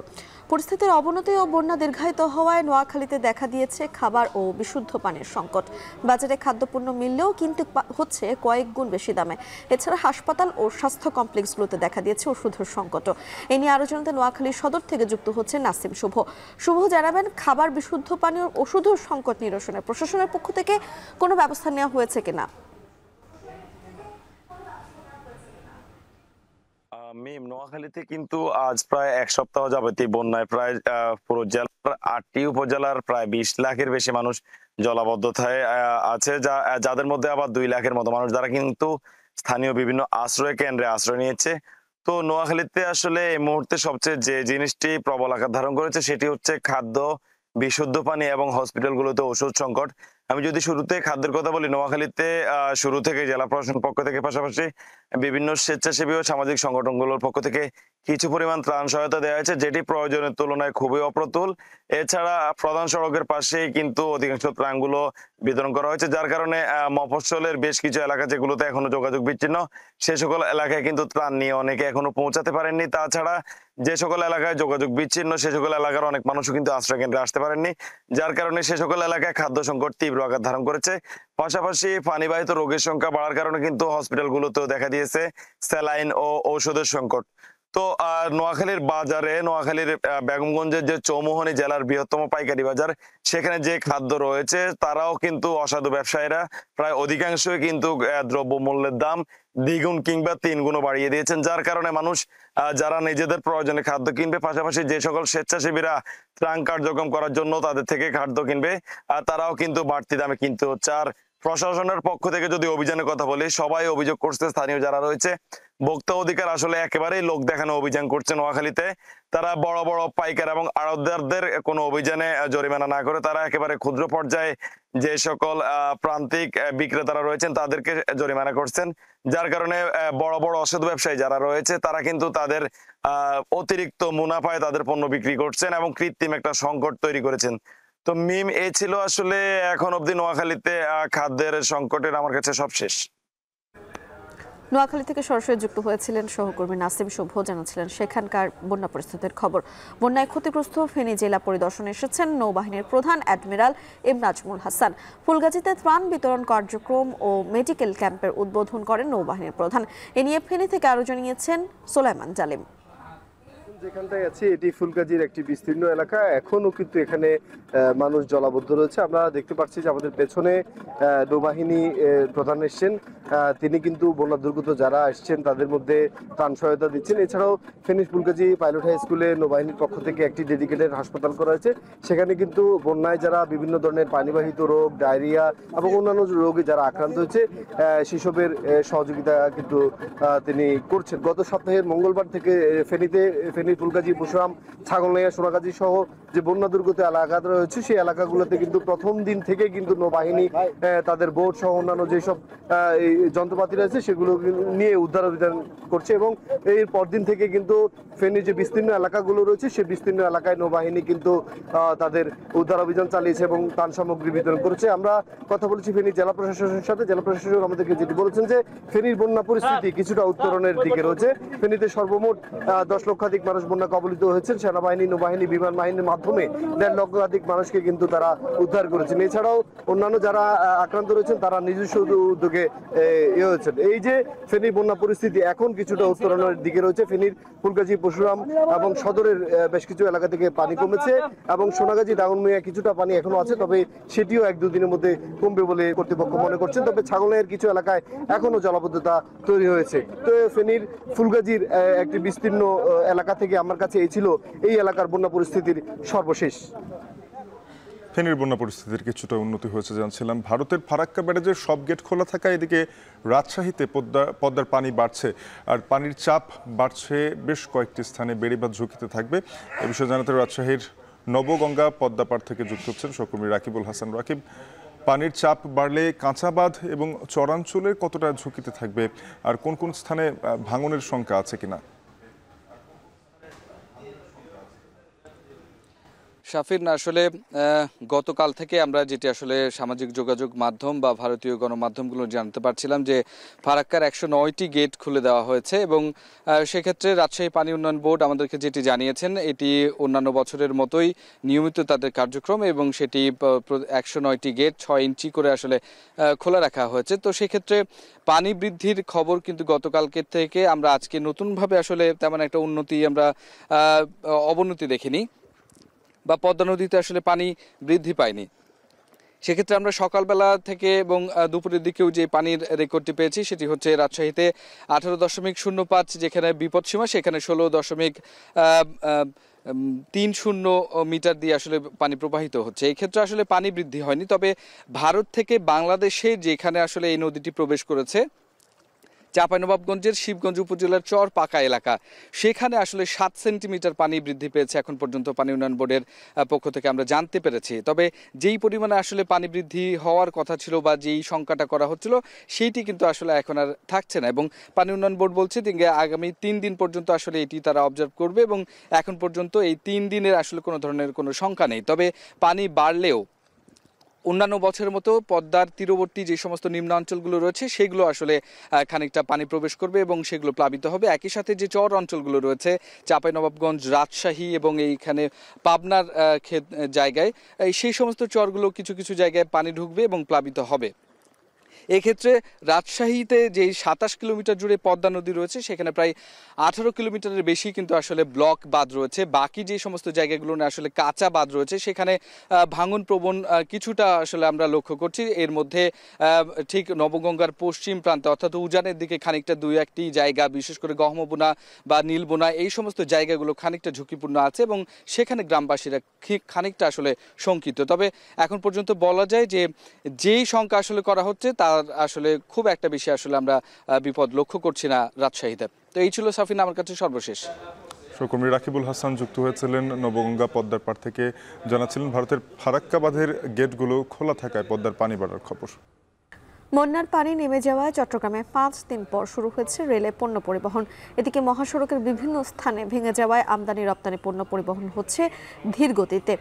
পরিস্থিতির অবনতি ও বন্যা দীর্ঘায়িত হওয়ায় নোয়াখালীতে দেখা দিয়েছে খাবার ও বিশুদ্ধ পানির সংকট বাজারে খাদ্যপণ্য মিললেও কিন্তু হচ্ছে কয়েক গুণ বেশি দামে এছাড়া হাসপাতাল ও স্বাস্থ্য কমপ্লেক্সগুলোতে দেখা দিয়েছে ওষুধের সংকটও এ নিয়ে আলোচনাতে নোয়াখালী সদর থেকে যুক্ত হচ্ছে নাসিম শুভ শুভ জানাবেন খাবার বিশুদ্ধ পানি ও ওষুধের সংকট নিরসনে প্রশাসনের পক্ষ থেকে কোনো ব্যবস্থা নেওয়া হয়েছে কিনা মেম নোয়াখালীতে কিন্তু আজ প্রায় এক সপ্তাহ যাবত বন্যায় প্রায় পুরো জেলার আটটি উপজেলার প্রায় বিশ লাখের বেশি মানুষ জলাবদ্ধতায় আছে যা যাদের মধ্যে আবার দুই লাখের মতো মানুষ যারা কিন্তু স্থানীয় বিভিন্ন আশ্রয় কেন্দ্রে আশ্রয় নিয়েছে তো নোয়াখালীতে আসলে এই মুহূর্তে সবচেয়ে যে জিনিসটি প্রবল আকার ধারণ করেছে সেটি হচ্ছে খাদ্য বিশুদ্ধ পানি এবং হসপিটালগুলোতে ওষুধ সংকট আমি যদি শুরুতে খাদ্যের কথা বলি নোয়াখালীতে শুরু থেকে জেলা প্রশাসন পক্ষ থেকে পাশাপাশি বিভিন্ন স্বেচ্ছাসেবী ও সামাজিক সংগঠনগুলোর পক্ষ থেকে কিছু পরিমাণ ত্রাণ সহায়তা দেওয়া হয়েছে যেটি প্রয়োজনের তুলনায় খুবই অপ্রতুল এছাড়া প্রধান সড়কের পাশেই কিন্তু অধিকাংশ ত্রাণগুলো বিতরণ করা হয়েছে যার কারণে মফসলের বেশ কিছু এলাকা যেগুলোতে এখনো যোগাযোগ বিচ্ছিন্ন সে সকল এলাকায় কিন্তু ত্রাণ নিয়ে অনেকে এখনো পৌঁছাতে পারেননি তাছাড়া যে সকল এলাকায় যোগাযোগ বিচ্ছিন্ন সে সকল এলাকার অনেক মানুষও কিন্তু আশ্রয় কেন্দ্রে আসতে পারেননি যার কারণে সে সকল এলাকায় খাদ্য সংকট তীব্র আকার ধারণ করেছে পাশাপাশি পানিবাহিত রোগের সংখ্যা বাড়ার কারণে কিন্তু হসপিটালগুলোতেও দেখা দিয়েছে স্যালাইন ও ঔষধের সংকট তো নোয়াখালীর বাজারে নোয়াখালীর বেগমগঞ্জের যে চৌমোহনী জেলার বৃহত্তম পাইকারি বাজার সেখানে যে খাদ্য রয়েছে তারাও কিন্তু অসাধু ব্যবসায়ীরা প্রায় অধিকাংশই কিন্তু দ্রব্য মূল্যের দাম দ্বিগুণ কিংবা তিন গুণ বাড়িয়ে দিয়েছেন যার কারণে মানুষ যারা নিজেদের প্রয়োজনে খাদ্য কিনবে পাশাপাশি যে সকল স্বেচ্ছাসেবীরা ত্রাণ কার্যক্রম করার জন্য তাদের থেকে খাদ্য কিনবে আর তারাও কিন্তু বাড়তি দামে কিনতে হচ্ছে আর প্রশাসনের পক্ষ থেকে যদি অভিযানের কথা বলি সবাই অভিযোগ করছে স্থানীয় যারা রয়েছে ভোক্তা অধিকার আসলে একেবারেই লোক দেখানো অভিযান করছে নোয়াখালীতে তারা বড় বড় পাইকার এবং আড়তদারদের কোনো অভিযানে জরিমানা না করে তারা একেবারে ক্ষুদ্র পর্যায়ে যে সকল প্রান্তিক বিক্রেতারা রয়েছেন তাদেরকে জরিমানা করছেন যার কারণে বড় বড় অসৎ ব্যবসায়ী যারা রয়েছে তারা কিন্তু তাদের অতিরিক্ত মুনাফায় তাদের পণ্য বিক্রি করছেন এবং কৃত্রিম একটা সংকট তৈরি করেছেন তো মিম এ ছিল আসলে এখন অবধি নোয়াখালীতে খাদ্যের সংকটের আমার কাছে সব শেষ নোয়াখালী থেকে সরাসরি যুক্ত হয়েছিলেন সহকর্মী নাসিম শুভ জানাচ্ছিলেন সেখানকার বন্যা পরিস্থিতির খবর বন্যায় ক্ষতিগ্রস্ত ফেনী জেলা পরিদর্শনে এসেছেন নৌবাহিনীর প্রধান অ্যাডমিরাল এম নাজমুল হাসান ফুলগাজীতে ত্রাণ বিতরণ কার্যক্রম ও মেডিকেল ক্যাম্পের উদ্বোধন করেন নৌবাহিনীর প্রধান এ নিয়ে ফেনী থেকে আরো জানিয়েছেন সোলাইমান জালিম যেখানটায় আছি এটি ফুলকাজির একটি বিস্তীর্ণ এলাকা এখনও কিন্তু এখানে মানুষ জলাবদ্ধ রয়েছে আমরা দেখতে পাচ্ছি যে আমাদের পেছনে নৌবাহিনী প্রধান এসছেন তিনি কিন্তু বন্যা দুর্গত যারা আসছেন তাদের মধ্যে ত্রাণ সহায়তা দিচ্ছেন এছাড়াও ফেনী ফুলকাজি পাইলট হাই স্কুলে নৌবাহিনীর পক্ষ থেকে একটি ডেডিকেটেড হাসপাতাল করা হয়েছে সেখানে কিন্তু বন্যায় যারা বিভিন্ন ধরনের পানিবাহিত রোগ ডায়রিয়া এবং অন্যান্য রোগে যারা আক্রান্ত হয়েছে সেসবের সহযোগিতা কিন্তু তিনি করছেন গত সপ্তাহের মঙ্গলবার থেকে ফেনীতে ফেনী ফেনী ফুলগাজী বসুরাম ছাগলনাইয়া সোনাগাজী সহ যে বন্যা দুর্গত এলাকা রয়েছে সেই এলাকাগুলোতে কিন্তু প্রথম দিন থেকে কিন্তু নৌবাহিনী তাদের বোট সহ অন্যান্য যেসব যন্ত্রপাতি রয়েছে সেগুলো নিয়ে উদ্ধার অভিযান করছে এবং এই পরদিন থেকে কিন্তু ফেনীর যে বিস্তীর্ণ এলাকাগুলো রয়েছে সেই বিস্তীর্ণ এলাকায় নৌবাহিনী কিন্তু তাদের উদ্ধার অভিযান চালিয়েছে এবং তান সামগ্রী বিতরণ করেছে আমরা কথা বলেছি ফেনী জেলা প্রশাসনের সাথে জেলা প্রশাসক আমাদেরকে যেটি বলেছেন যে ফেনীর বন্যা পরিস্থিতি কিছুটা উত্তরণের দিকে রয়েছে ফেনীতে সর্বমোট দশ লক্ষাধিক মানুষ মানুষ বন্যা কবলিত হয়েছেন সেনাবাহিনী নৌবাহিনী বিমান বাহিনীর মাধ্যমে দেড় লক্ষাধিক মানুষকে কিন্তু তারা উদ্ধার করেছেন এছাড়াও অন্যান্য যারা আক্রান্ত রয়েছেন তারা নিজস্ব উদ্যোগে ইয়ে হয়েছেন এই যে ফেনীর বন্যা পরিস্থিতি এখন কিছুটা উত্তরণের দিকে রয়েছে ফেনীর ফুলগাজি পশুরাম এবং সদরের বেশ কিছু এলাকা থেকে পানি কমেছে এবং সোনাগাজী দাগনমিয়া কিছুটা পানি এখনো আছে তবে সেটিও এক দুদিনের মধ্যে কমবে বলে কর্তৃপক্ষ মনে করছেন তবে ছাগলের কিছু এলাকায় এখনো জলাবদ্ধতা তৈরি হয়েছে তো ফেনীর ফুলগাজির একটি বিস্তীর্ণ এলাকা থেকে থেকে আমার কাছে এই ছিল এই এলাকার বন্যা পরিস্থিতির সর্বশেষ ফেনীর বন্যা পরিস্থিতির কিছুটা উন্নতি হয়েছে জানছিলাম ভারতের ফারাক্কা ব্যারেজের সব গেট খোলা থাকা এদিকে রাজশাহীতে পদ্মা পদ্মার পানি বাড়ছে আর পানির চাপ বাড়ছে বেশ কয়েকটি স্থানে বেড়ে বা ঝুঁকিতে থাকবে এ বিষয়ে জানাতে রাজশাহীর নবগঙ্গা পদ্মাপাড় থেকে যুক্ত হচ্ছেন সহকর্মী রাকিবুল হাসান রাকিব পানির চাপ বাড়লে কাঁচাবাঁধ এবং চরাঞ্চলের কতটা ঝুঁকিতে থাকবে আর কোন কোন স্থানে ভাঙনের সংখ্যা আছে কিনা শাফির না আসলে গতকাল থেকে আমরা যেটি আসলে সামাজিক যোগাযোগ মাধ্যম বা ভারতীয় গণমাধ্যমগুলো জানতে পারছিলাম যে ফারাক্কার একশো নয়টি গেট খুলে দেওয়া হয়েছে এবং সেক্ষেত্রে রাজশাহী পানি উন্নয়ন বোর্ড আমাদেরকে যেটি জানিয়েছেন এটি অন্যান্য বছরের মতোই নিয়মিত তাদের কার্যক্রম এবং সেটি একশো নয়টি গেট ছয় ইঞ্চি করে আসলে খোলা রাখা হয়েছে তো সেক্ষেত্রে পানি বৃদ্ধির খবর কিন্তু গতকালকে থেকে আমরা আজকে নতুনভাবে আসলে তেমন একটা উন্নতি আমরা অবনতি দেখিনি বা পদ্মা নদীতে আসলে পানি বৃদ্ধি পায়নি সেক্ষেত্রে আমরা সকালবেলা থেকে এবং দুপুরের দিকেও যে পানির রেকর্ডটি পেয়েছি সেটি হচ্ছে রাজশাহীতে আঠারো দশমিক শূন্য পাঁচ যেখানে বিপদসীমা সেখানে ষোলো দশমিক তিন শূন্য মিটার দিয়ে আসলে পানি প্রবাহিত হচ্ছে ক্ষেত্রে আসলে পানি বৃদ্ধি হয়নি তবে ভারত থেকে বাংলাদেশে যেখানে আসলে এই নদীটি প্রবেশ করেছে চাঁপাইনবাবগঞ্জের শিবগঞ্জ উপজেলার চর পাকা এলাকা সেখানে আসলে সাত সেন্টিমিটার পানি বৃদ্ধি পেয়েছে এখন পর্যন্ত পানি উন্নয়ন বোর্ডের পক্ষ থেকে আমরা জানতে পেরেছি তবে যেই পরিমাণে আসলে পানি বৃদ্ধি হওয়ার কথা ছিল বা যেই শঙ্কাটা করা হচ্ছিল সেইটি কিন্তু আসলে এখন আর থাকছে না এবং পানি উন্নয়ন বোর্ড বলছে আগামী তিন দিন পর্যন্ত আসলে এটি তারা অবজার্ভ করবে এবং এখন পর্যন্ত এই তিন দিনের আসলে কোনো ধরনের কোনো শঙ্কা নেই তবে পানি বাড়লেও অন্যান্য বছরের মতো পদ্মার তীরবর্তী যে সমস্ত নিম্ন অঞ্চলগুলো রয়েছে সেগুলো আসলে খানিকটা পানি প্রবেশ করবে এবং সেগুলো প্লাবিত হবে একই সাথে যে চর অঞ্চলগুলো রয়েছে চাঁপাইনবাবগঞ্জ রাজশাহী এবং এইখানে পাবনার জায়গায় সেই সমস্ত চরগুলো কিছু কিছু জায়গায় পানি ঢুকবে এবং প্লাবিত হবে এক্ষেত্রে রাজশাহীতে যেই সাতাশ কিলোমিটার জুড়ে পদ্মা নদী রয়েছে সেখানে প্রায় আঠারো কিলোমিটারের বেশি কিন্তু আসলে ব্লক বাদ রয়েছে বাকি যে সমস্ত জায়গাগুলো আসলে কাঁচা বাদ রয়েছে সেখানে ভাঙন প্রবণ কিছুটা আসলে আমরা লক্ষ্য করছি এর মধ্যে ঠিক নবগঙ্গার পশ্চিম প্রান্তে অর্থাৎ উজানের দিকে খানিকটা দুই একটি জায়গা বিশেষ করে গহমবোনা বা নীলবোনা এই সমস্ত জায়গাগুলো খানিকটা ঝুঁকিপূর্ণ আছে এবং সেখানে গ্রামবাসীরা খানিকটা আসলে শঙ্কিত তবে এখন পর্যন্ত বলা যায় যে যেই শঙ্কা আসলে করা হচ্ছে তার আর আসলে খুব একটা বেশি আসলে আমরা বিপদ লক্ষ্য করছি না রাজশাহীতে তো এই ছিল সাফিন আমার কাছে সর্বশেষ সহকর্মী রাকিবুল হাসান যুক্ত হয়েছিলেন নবগঙ্গা পদ্মার পার থেকে জানাচ্ছিলেন ভারতের ফারাক্কাবাদের গেটগুলো খোলা থাকায় পদ্মার পানি বাড়ার খবর বন্যার পানি নেমে যাওয়ায় চট্টগ্রামে পাঁচ দিন পর শুরু হয়েছে রেলে পণ্য পরিবহন এদিকে মহাসড়কের বিভিন্ন স্থানে ভেঙে যাওয়ায় আমদানি রপ্তানি পণ্য পরিবহন হচ্ছে ধীর গতিতে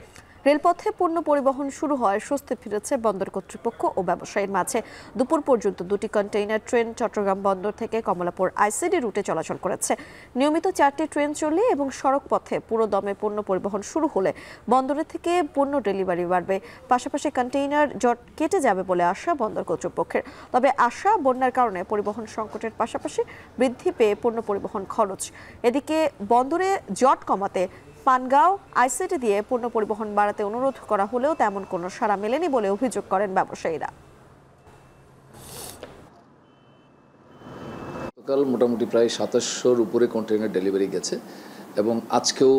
রেলপথে পণ্য পরিবহন শুরু হয় স্বস্তি ফিরেছে বন্দর কর্তৃপক্ষ ও ব্যবসায়ীর মাঝে দুপুর পর্যন্ত দুটি কন্টেইনার ট্রেন চট্টগ্রাম বন্দর থেকে কমলাপুর আইসিডি রুটে চলাচল করেছে নিয়মিত চারটি ট্রেন চলে এবং সড়ক পথে পুরো দমে পণ্য পরিবহন শুরু হলে বন্দরে থেকে পণ্য ডেলিভারি বাড়বে পাশাপাশি কন্টেইনার জট কেটে যাবে বলে আশা বন্দর কর্তৃপক্ষের তবে আশা বন্যার কারণে পরিবহন সংকটের পাশাপাশি বৃদ্ধি পেয়ে পণ্য পরিবহন খরচ এদিকে বন্দরে জট কমাতে পানগাঁও আইসিটি দিয়ে পণ্য পরিবহন বাড়াতে অনুরোধ করা হলেও তেমন কোনো সাড়া মেলেনি বলে অভিযোগ করেন ব্যবসায়ীরা গতকাল মোটামুটি প্রায় সাতাশশোর উপরে কন্টেনার ডেলিভারি গেছে এবং আজকেও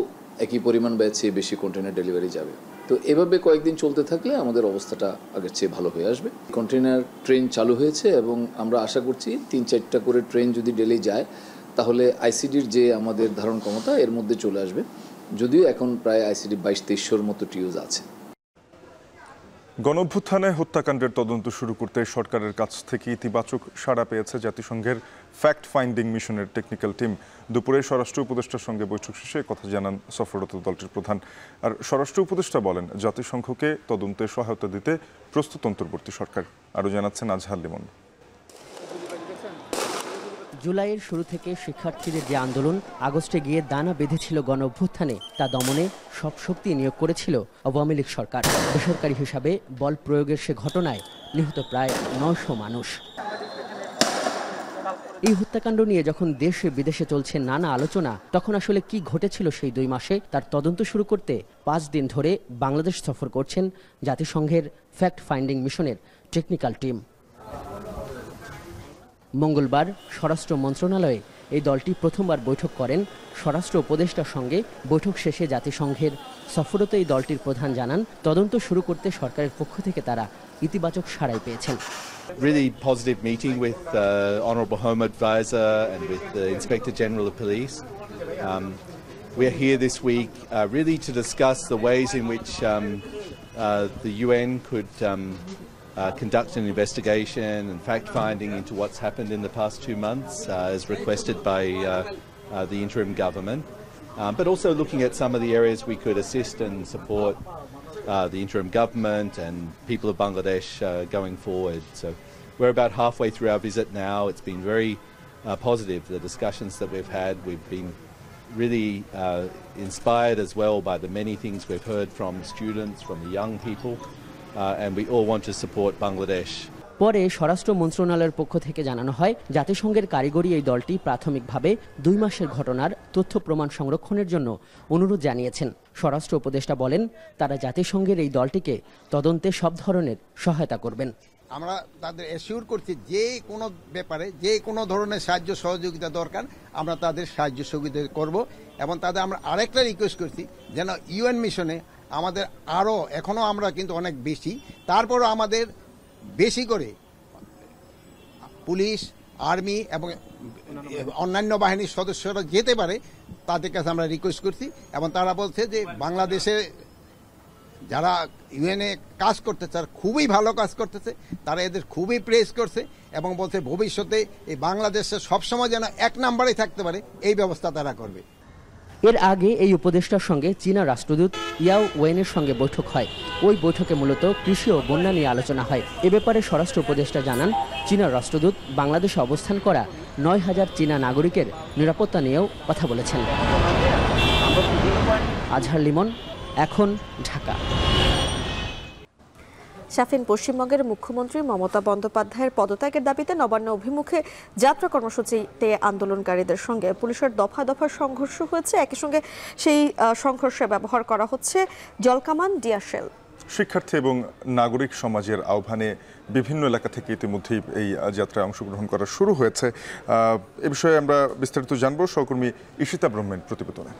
একই পরিমাণ বা চেয়ে বেশি কন্টেনার ডেলিভারি যাবে তো এভাবে কয়েকদিন চলতে থাকলে আমাদের অবস্থাটা আগের চেয়ে ভালো হয়ে আসবে কন্টেনার ট্রেন চালু হয়েছে এবং আমরা আশা করছি তিন চারটা করে ট্রেন যদি ডেলি যায় তাহলে আইসিডির যে আমাদের ধারণ ক্ষমতা এর মধ্যে চলে আসবে যদিও এখন প্রায় আইসিডি বাইশ তেইশশোর মতো টিউজ আছে গণভ্যুত্থানে হত্যাকাণ্ডের তদন্ত শুরু করতে সরকারের কাছ থেকে ইতিবাচক সাড়া পেয়েছে জাতিসংঘের ফ্যাক্ট ফাইন্ডিং মিশনের টেকনিক্যাল টিম দুপুরে স্বরাষ্ট্র উপদেষ্টার সঙ্গে বৈঠক শেষে কথা জানান সফররত দলটির প্রধান আর স্বরাষ্ট্র উপদেষ্টা বলেন জাতিসংঘকে তদন্তে সহায়তা দিতে প্রস্তুত অন্তর্বর্তী সরকার আরও জানাচ্ছেন আজহার লিমন জুলাইয়ের শুরু থেকে শিক্ষার্থীদের যে আন্দোলন আগস্টে গিয়ে দানা বেঁধেছিল গণ অভ্যুত্থানে তা দমনে সব শক্তি নিয়োগ করেছিল আওয়ামী লীগ সরকার বেসরকারি হিসাবে বল প্রয়োগের সে ঘটনায় নিহত প্রায় নশো মানুষ এই হত্যাকাণ্ড নিয়ে যখন দেশে বিদেশে চলছে নানা আলোচনা তখন আসলে কি ঘটেছিল সেই দুই মাসে তার তদন্ত শুরু করতে পাঁচ দিন ধরে বাংলাদেশ সফর করছেন জাতিসংঘের ফ্যাক্ট ফাইন্ডিং মিশনের টেকনিক্যাল টিম মঙ্গলবার স্বরাষ্ট্র মন্ত্রণালয়ে এই দলটি প্রথমবার বৈঠক করেন স্বরাষ্ট্র উপদেষ্টার সঙ্গে বৈঠক শেষে জাতিসংঘের সফরত এই দলটির প্রধান জানান তদন্ত শুরু করতে সরকারের পক্ষ থেকে তারা ইতিবাচক সাড়াই পেয়েছেন Really positive meeting with uh, Honorable Home Advisor and with the Inspector General of Police. Um, we are here this week uh, really to discuss the ways in which um, uh, the UN could um, uh, conduct an investigation and fact finding into what's happened in the past two months, uh, as requested by uh, uh, the interim government, um, but also looking at some of the areas we could assist and support uh, the interim government and people of Bangladesh uh, going forward. So we're about halfway through our visit now. It's been very positive, the discussions that we've had. We've been really inspired as well by the many things we've heard from students, from the young people. Uh, পরে স্বরাষ্ট্র মন্ত্রণালয়ের পক্ষ থেকে জানানো হয় জাতিসংঘের কারিগরি এই দলটি প্রাথমিকভাবে দুই মাসের ঘটনার তথ্য প্রমাণ সংরক্ষণের জন্য অনুরোধ জানিয়েছেন স্বরাষ্ট্র উপদেষ্টা বলেন তারা জাতিসংঘের এই দলটিকে তদন্তে সব ধরনের সহায়তা করবেন আমরা তাদের এসিউর করছি যে কোনো ব্যাপারে যে কোনো ধরনের সাহায্য সহযোগিতা দরকার আমরা তাদের সাহায্য সহযোগিতা করব এবং তাদের আমরা আরেকটা রিকোয়েস্ট করছি যেন ইউএন মিশনে আমাদের আরও এখনও আমরা কিন্তু অনেক বেশি তারপরও আমাদের বেশি করে পুলিশ আর্মি এবং অন্যান্য বাহিনীর সদস্যরা যেতে পারে তাদের কাছে আমরা রিকোয়েস্ট করছি এবং তারা বলছে যে বাংলাদেশে যারা ইউএনএ কাজ করতেছে তারা খুবই ভালো কাজ করতেছে তারা এদের খুবই প্রেস করছে এবং বলছে ভবিষ্যতে এই বাংলাদেশে সবসময় যেন এক নাম্বারেই থাকতে পারে এই ব্যবস্থা তারা করবে এর আগে এই উপদেষ্টার সঙ্গে চীনা রাষ্ট্রদূত ইয়াও ওয়েনের সঙ্গে বৈঠক হয় ওই বৈঠকে মূলত কৃষি ও বন্যা নিয়ে আলোচনা হয় এ ব্যাপারে স্বরাষ্ট্র উপদেষ্টা জানান চীনা রাষ্ট্রদূত বাংলাদেশে অবস্থান করা নয় হাজার চীনা নাগরিকের নিরাপত্তা নিয়েও কথা বলেছেন আজহার লিমন এখন ঢাকা শাফিন পশ্চিমবঙ্গের মুখ্যমন্ত্রী মমতা বন্দ্যোপাধ্যায়ের পদত্যাগের দাবিতে নবান্ন অভিমুখে যাত্রা কর্মসূচিতে আন্দোলনকারীদের সঙ্গে পুলিশের দফা দফা সংঘর্ষ হয়েছে একই সঙ্গে সেই সংঘর্ষে ব্যবহার করা হচ্ছে জলকামান ডিয়াশেল শিক্ষার্থী এবং নাগরিক সমাজের আহ্বানে বিভিন্ন এলাকা থেকে ইতিমধ্যেই এই যাত্রায় অংশগ্রহণ করা শুরু হয়েছে এ বিষয়ে আমরা বিস্তারিত জানব সহকর্মী ইশিতা ব্রহ্মের প্রতিবেদনে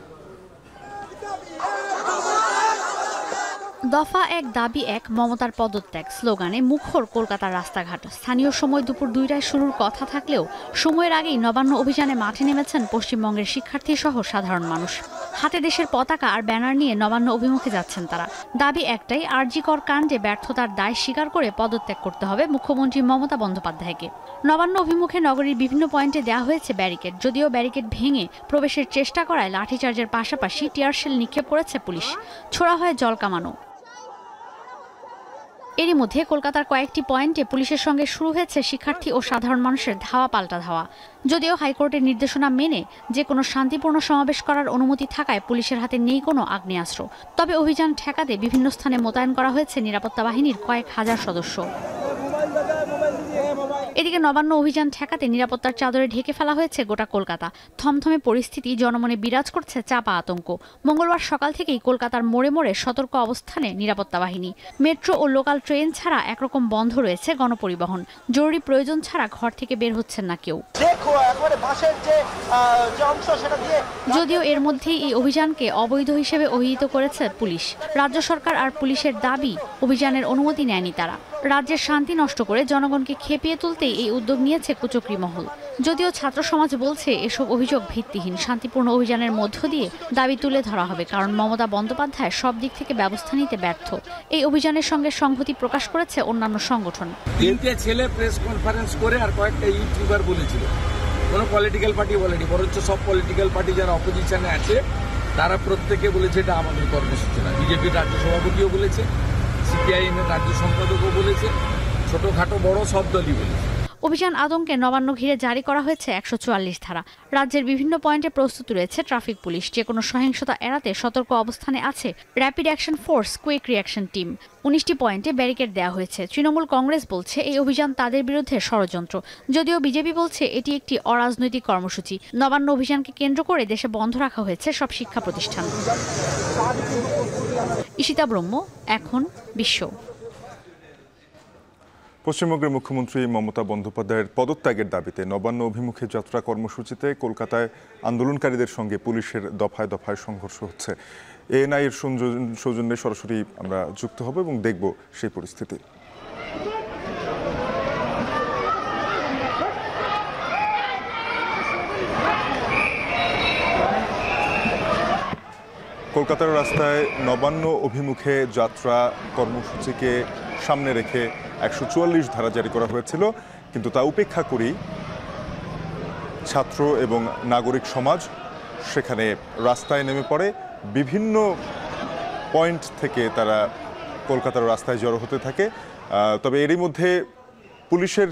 দফা এক দাবি এক মমতার পদত্যাগ স্লোগানে মুখর কলকাতার রাস্তাঘাট স্থানীয় সময় দুপুর দুইটায় শুরুর কথা থাকলেও সময়ের আগেই নবান্ন অভিযানে মাঠে নেমেছেন পশ্চিমবঙ্গের শিক্ষার্থী সহ সাধারণ মানুষ হাতে দেশের পতাকা আর ব্যানার নিয়ে নবান্ন অভিমুখে যাচ্ছেন তারা দাবি একটাই আরজিকর কাণ্ডে ব্যর্থতার দায় স্বীকার করে পদত্যাগ করতে হবে মুখ্যমন্ত্রী মমতা বন্দ্যোপাধ্যায়কে নবান্ন অভিমুখে নগরীর বিভিন্ন পয়েন্টে দেওয়া হয়েছে ব্যারিকেড যদিও ব্যারিকেড ভেঙে প্রবেশের চেষ্টা করায় লাঠিচার্জের পাশাপাশি টিয়ারশেল নিক্ষেপ করেছে পুলিশ ছোড়া হয় জল কামানো এরই মধ্যে কলকাতার কয়েকটি পয়েন্টে পুলিশের সঙ্গে শুরু হয়েছে শিক্ষার্থী ও সাধারণ মানুষের ধাওয়া পাল্টা ধাওয়া যদিও হাইকোর্টের নির্দেশনা মেনে যে কোনো শান্তিপূর্ণ সমাবেশ করার অনুমতি থাকায় পুলিশের হাতে নেই কোনো আগ্নেয়াস্ত্র তবে অভিযান ঠেকাতে বিভিন্ন স্থানে মোতায়েন করা হয়েছে নিরাপত্তা বাহিনীর কয়েক হাজার সদস্য এদিকে নবান্ন অভিযান ঠেকাতে নিরাপত্তার চাদরে ঢেকে ফেলা হয়েছে গোটা কলকাতা থমথমে পরিস্থিতি জনমনে বিরাজ করছে চাপা আতঙ্ক মঙ্গলবার সকাল থেকেই কলকাতার মোড়ে মোড়ে সতর্ক অবস্থানে নিরাপত্তা বাহিনী মেট্রো ও লোকাল ট্রেন ছাড়া একরকম বন্ধ রয়েছে গণপরিবহন জরুরি প্রয়োজন ছাড়া ঘর থেকে বের হচ্ছেন না কেউ যদিও এর মধ্যেই এই অভিযানকে অবৈধ হিসেবে অভিহিত করেছে পুলিশ রাজ্য সরকার আর পুলিশের দাবি অভিযানের অনুমতি নেয়নি তারা রাজ্যের শান্তি নষ্ট করে জনগণকে খেপিয়ে তুলতেই এই উদ্যোগ নিয়েছে কুচক্রি মহল যদিও ছাত্র সমাজ বলছে এসব অভিযোগ ভিত্তিহীন শান্তিপূর্ণ অভিযানের মধ্য দিয়ে দাবি তুলে ধরা হবে কারণ মমতা বন্দ্যোপাধ্যায় সব দিক থেকে ব্যবস্থা নিতে ব্যর্থ এই অভিযানের সঙ্গে সংহতি প্রকাশ করেছে অন্যান্য সংগঠন তিনটে ছেলে প্রেস কনফারেন্স করে আর কয়েকটা ইউটিউবার বলেছিল কোনো পলিটিক্যাল পার্টি বলেনি বরঞ্চ সব পলিটিক্যাল পার্টি যারা অপোজিশনে আছে তারা প্রত্যেকে বলেছে এটা আমাদের কর্মসূচি না বিজেপির রাজ্য সভাপতিও বলেছে সিপিআইএমের রাজ্য সম্পাদকও বলেছে ছোটোখাটো বড় সব দলই বলেছে অভিযান আতঙ্কে নবান্ন ঘিরে জারি করা হয়েছে একশো ধারা রাজ্যের বিভিন্ন পয়েন্টে প্রস্তুত রয়েছে ট্রাফিক পুলিশ যে কোনো সহিংসতা এড়াতে সতর্ক অবস্থানে আছে rapid action force quick reaction team উনিশটি পয়েন্টে ব্যারিকেড দেওয়া হয়েছে তৃণমূল কংগ্রেস বলছে এই অভিযান তাদের বিরুদ্ধে ষড়যন্ত্র যদিও বিজেপি বলছে এটি একটি অরাজনৈতিক কর্মসূচি নবান্ন অভিযানকে কেন্দ্র করে দেশে বন্ধ রাখা হয়েছে সব শিক্ষা প্রতিষ্ঠান ইশিতা ব্রহ্ম এখন বিশ্ব পশ্চিমবঙ্গের মুখ্যমন্ত্রী মমতা বন্দ্যোপাধ্যায়ের পদত্যাগের দাবিতে নবান্ন অভিমুখে যাত্রা কর্মসূচিতে কলকাতায় আন্দোলনকারীদের সঙ্গে পুলিশের দফায় দফায় সংঘর্ষ হচ্ছে এর সৌজন্যে সরাসরি আমরা যুক্ত হব এবং দেখব সেই পরিস্থিতি কলকাতার রাস্তায় নবান্ন অভিমুখে যাত্রা কর্মসূচিকে সামনে রেখে একশো ধারা জারি করা হয়েছিল কিন্তু তা উপেক্ষা করেই ছাত্র এবং নাগরিক সমাজ সেখানে রাস্তায় নেমে পড়ে বিভিন্ন পয়েন্ট থেকে তারা কলকাতার রাস্তায় জড়ো হতে থাকে তবে এরই মধ্যে পুলিশের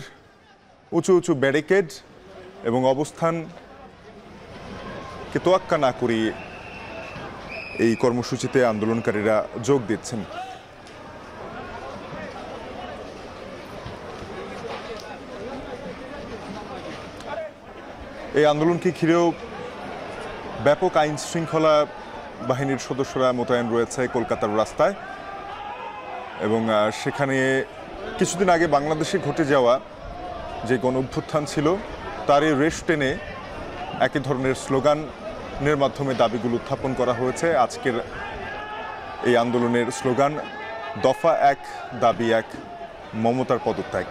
উঁচু উঁচু ব্যারিকেড এবং অবস্থানকে তোয়াক্কা না করিয়ে এই কর্মসূচিতে আন্দোলনকারীরা যোগ দিচ্ছেন এই আন্দোলনকে ঘিরেও ব্যাপক আইন শৃঙ্খলা বাহিনীর সদস্যরা মোতায়েন রয়েছে কলকাতার রাস্তায় এবং সেখানে কিছুদিন আগে বাংলাদেশে ঘটে যাওয়া যে গণ অভ্যুত্থান ছিল তারই রেশ টেনে একই ধরনের স্লোগানের মাধ্যমে দাবিগুলো উত্থাপন করা হয়েছে আজকের এই আন্দোলনের স্লোগান দফা এক দাবি এক মমতার পদত্যাগ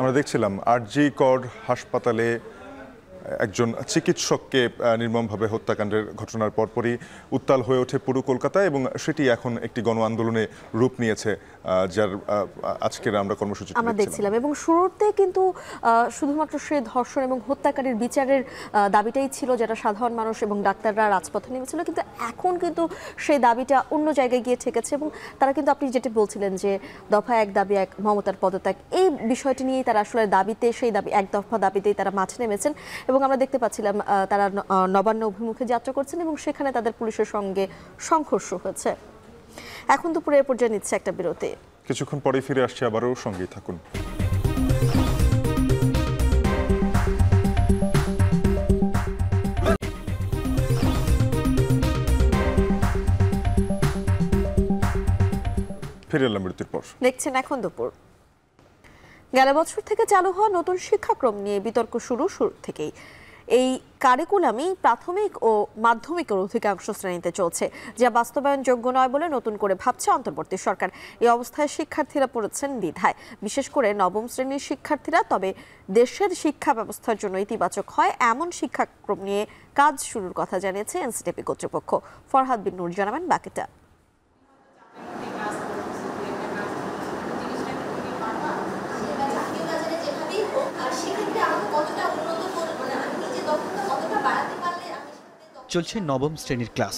আমরা দেখছিলাম আরজি কর হাসপাতালে একজন চিকিৎসককে নির্মমভাবে হত্যাকাণ্ডের ঘটনার পরপরই উত্তাল হয়ে ওঠে পুরো কলকাতা এবং সেটি এখন একটি গণ আন্দোলনে রূপ নিয়েছে যার আজকের আমরা কর্মসূচি আমরা দেখছিলাম এবং শুরুতে কিন্তু শুধুমাত্র সে ধর্ষণ এবং হত্যাকারীর বিচারের দাবিটাই ছিল যেটা সাধারণ মানুষ এবং ডাক্তাররা রাজপথে নেমেছিল কিন্তু এখন কিন্তু সেই দাবিটা অন্য জায়গায় গিয়ে ঠেকেছে এবং তারা কিন্তু আপনি যেটি বলছিলেন যে দফা এক দাবি এক মমতার পদত্যাগ এই বিষয়টি নিয়েই তারা আসলে দাবিতে সেই দাবি এক দফা দাবিতেই তারা মাঠে নেমেছেন এবং আমরা দেখতে পাচ্ছিলাম তারা নবান্ন অভিমুখে যাত্রা করছেন এবং সেখানে তাদের পুলিশের সঙ্গে সংঘর্ষ হয়েছে এখন দুপুরে এ পর্যায়ে নিচ্ছে একটা বিরতি কিছুক্ষণ পরে ফিরে আসছি আবারও সঙ্গেই থাকুন ফিরে এলাম মৃত্যুর পর দেখছেন এখন দুপুর গেল বছর থেকে চালু হওয়া নতুন শিক্ষাক্রম নিয়ে বিতর্ক শুরু শুরু থেকেই এই কারিকুলামই প্রাথমিক ও মাধ্যমিকের অধিকাংশ শ্রেণীতে চলছে যা বাস্তবায়নযোগ্য নয় বলে নতুন করে ভাবছে অন্তর্বর্তী সরকার এই অবস্থায় শিক্ষার্থীরা পড়েছেন দ্বিধায় বিশেষ করে নবম শ্রেণীর শিক্ষার্থীরা তবে দেশের শিক্ষা ব্যবস্থার জন্য ইতিবাচক হয় এমন শিক্ষাক্রম নিয়ে কাজ শুরুর কথা জানিয়েছে এনসিটিপি কর্তৃপক্ষ ফরহাদ বিন নুর জানাবেন বাকিটা চলছে নবম শ্রেণীর ক্লাস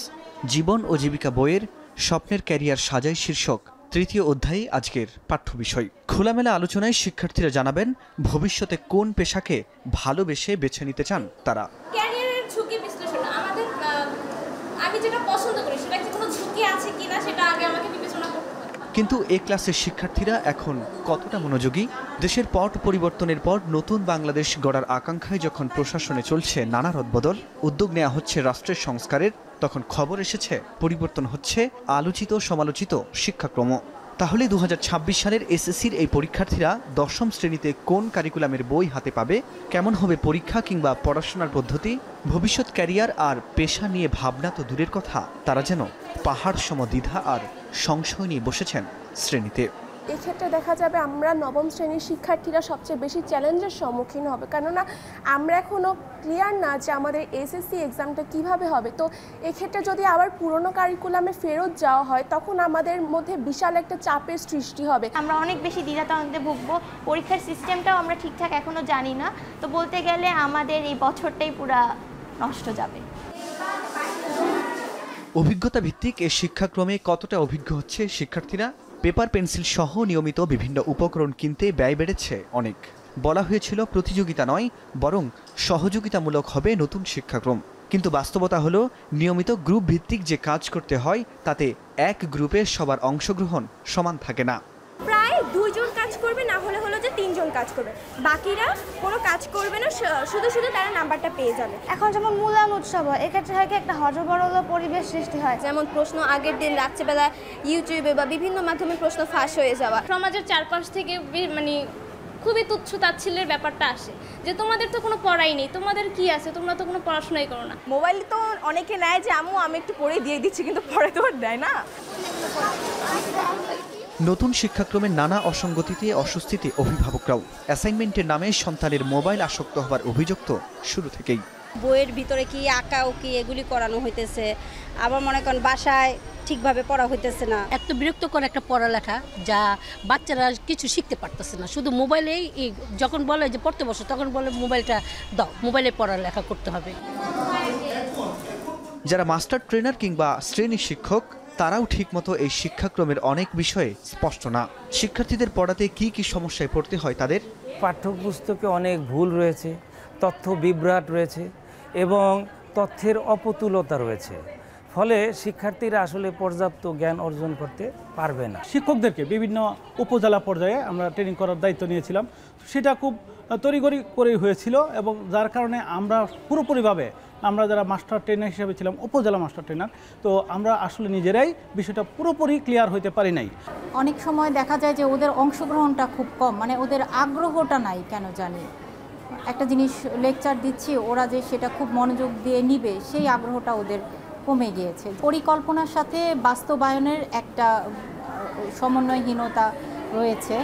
জীবন ও জীবিকা বইয়ের স্বপ্নের ক্যারিয়ার সাজাই শীর্ষক তৃতীয় অধ্যায়ে আজকের পাঠ্য বিষয় খোলামেলা আলোচনায় শিক্ষার্থীরা জানাবেন ভবিষ্যতে কোন পেশাকে ভালোবেসে বেছে নিতে চান তারা কিন্তু এ ক্লাসের শিক্ষার্থীরা এখন কতটা মনোযোগী দেশের পট পরিবর্তনের পর নতুন বাংলাদেশ গড়ার আকাঙ্ক্ষায় যখন প্রশাসনে চলছে নানা রদবদল উদ্যোগ নেওয়া হচ্ছে রাষ্ট্রের সংস্কারের তখন খবর এসেছে পরিবর্তন হচ্ছে আলোচিত সমালোচিত শিক্ষাক্রম তাহলে দু সালের এসএসসির এই পরীক্ষার্থীরা দশম শ্রেণীতে কোন কারিকুলামের বই হাতে পাবে কেমন হবে পরীক্ষা কিংবা পড়াশোনার পদ্ধতি ভবিষ্যৎ ক্যারিয়ার আর পেশা নিয়ে ভাবনা তো দূরের কথা তারা যেন পাহাড় সম দ্বিধা আর সংশয় নিয়ে বসেছেন শ্রেণীতে এক্ষেত্রে দেখা যাবে আমরা নবম শ্রেণীর শিক্ষার্থীরা সবচেয়ে বেশি চ্যালেঞ্জের সম্মুখীন হবে কেননা আমরা এখনও ক্লিয়ার না যে আমাদের এসএসসি এক্সামটা কিভাবে হবে তো এক্ষেত্রে যদি আবার পুরনো কারিকুলামে ফেরত যাওয়া হয় তখন আমাদের মধ্যে বিশাল একটা চাপের সৃষ্টি হবে আমরা অনেক বেশি দ্বিধাতন্ত্রে ভুগব পরীক্ষার সিস্টেমটাও আমরা ঠিকঠাক এখনও জানি না তো বলতে গেলে আমাদের এই বছরটাই পুরা নষ্ট যাবে অভিজ্ঞতা ভিত্তিক এ শিক্ষাক্রমে কতটা অভিজ্ঞ হচ্ছে শিক্ষার্থীরা পেপার পেন্সিল সহ নিয়মিত বিভিন্ন উপকরণ কিনতে ব্যয় বেড়েছে অনেক বলা হয়েছিল প্রতিযোগিতা নয় বরং সহযোগিতামূলক হবে নতুন শিক্ষাক্রম কিন্তু বাস্তবতা হলো নিয়মিত গ্রুপ ভিত্তিক যে কাজ করতে হয় তাতে এক গ্রুপের সবার অংশগ্রহণ সমান থাকে না প্রায় দুইজন কাজ করবে না হলে হলো যে তিনজন কাজ করবে বাকিরা কোনো কাজ করবে না শুধু শুধু তারা নাম্বারটা পেয়ে যাবে এখন যেমন মূল্যায়ন উৎসব হয় এক্ষেত্রে হয় কি একটা হজবরল পরিবেশ সৃষ্টি হয় যেমন প্রশ্ন আগের দিন রাত্রেবেলা ইউটিউবে বা বিভিন্ন মাধ্যমে প্রশ্ন ফাঁস হয়ে যাওয়া সমাজের চারপাশ থেকে মানে খুবই তুচ্ছ তাচ্ছিল্যের ব্যাপারটা আসে যে তোমাদের তো কোনো পড়াই নেই তোমাদের কি আছে তোমরা তো কোনো পড়াশোনাই করো না মোবাইল তো অনেকে নেয় যে আমু আমি একটু পড়ে দিয়ে দিচ্ছি কিন্তু পড়ে তো দেয় না নতুন শিক্ষাক্রমের নানা অসঙ্গতিতে অস্বস্তিতে অভিভাবকরাও অ্যাসাইনমেন্টের নামে সন্তানের মোবাইল আসক্ত হবার অভিযোগ তো শুরু থেকেই বইয়ের ভিতরে কি আঁকা ও কি এগুলি করানো হইতেছে আবার মনে করেন বাসায় ঠিকভাবে পড়া হইতেছে না এত বিরক্তকর একটা পড়ালেখা যা বাচ্চারা কিছু শিখতে পারতেছে না শুধু মোবাইলেই যখন বলে যে পড়তে বসো তখন বলে মোবাইলটা দাও মোবাইলে পড়ালেখা করতে হবে যারা মাস্টার ট্রেনার কিংবা শ্রেণী শিক্ষক তারাও ঠিকমতো এই শিক্ষাক্রমের অনেক বিষয়ে স্পষ্ট না শিক্ষার্থীদের পড়াতে কি কি সমস্যায় পড়তে হয় তাদের পাঠ্যপুস্তকে অনেক ভুল রয়েছে তথ্য বিভ্রাট রয়েছে এবং তথ্যের অপতুলতা রয়েছে ফলে শিক্ষার্থীরা আসলে পর্যাপ্ত জ্ঞান অর্জন করতে পারবে না শিক্ষকদেরকে বিভিন্ন উপজেলা পর্যায়ে আমরা ট্রেনিং করার দায়িত্ব নিয়েছিলাম সেটা খুব তড়িগড়ি করেই হয়েছিল এবং যার কারণে আমরা পুরোপুরিভাবে আমরা যারা মাস্টার ট্রেনার হিসেবে ছিলাম উপজেলা মাস্টার ট্রেনার তো আমরা আসলে নিজেরাই বিষয়টা পুরোপুরি ক্লিয়ার হইতে পারি নাই অনেক সময় দেখা যায় যে ওদের অংশগ্রহণটা খুব কম মানে ওদের আগ্রহটা নাই কেন জানি একটা জিনিস লেকচার দিচ্ছি ওরা যে সেটা খুব মনোযোগ দিয়ে নিবে সেই আগ্রহটা ওদের কমে গিয়েছে পরিকল্পনার সাথে বাস্তবায়নের একটা সমন্বয়হীনতা রয়েছে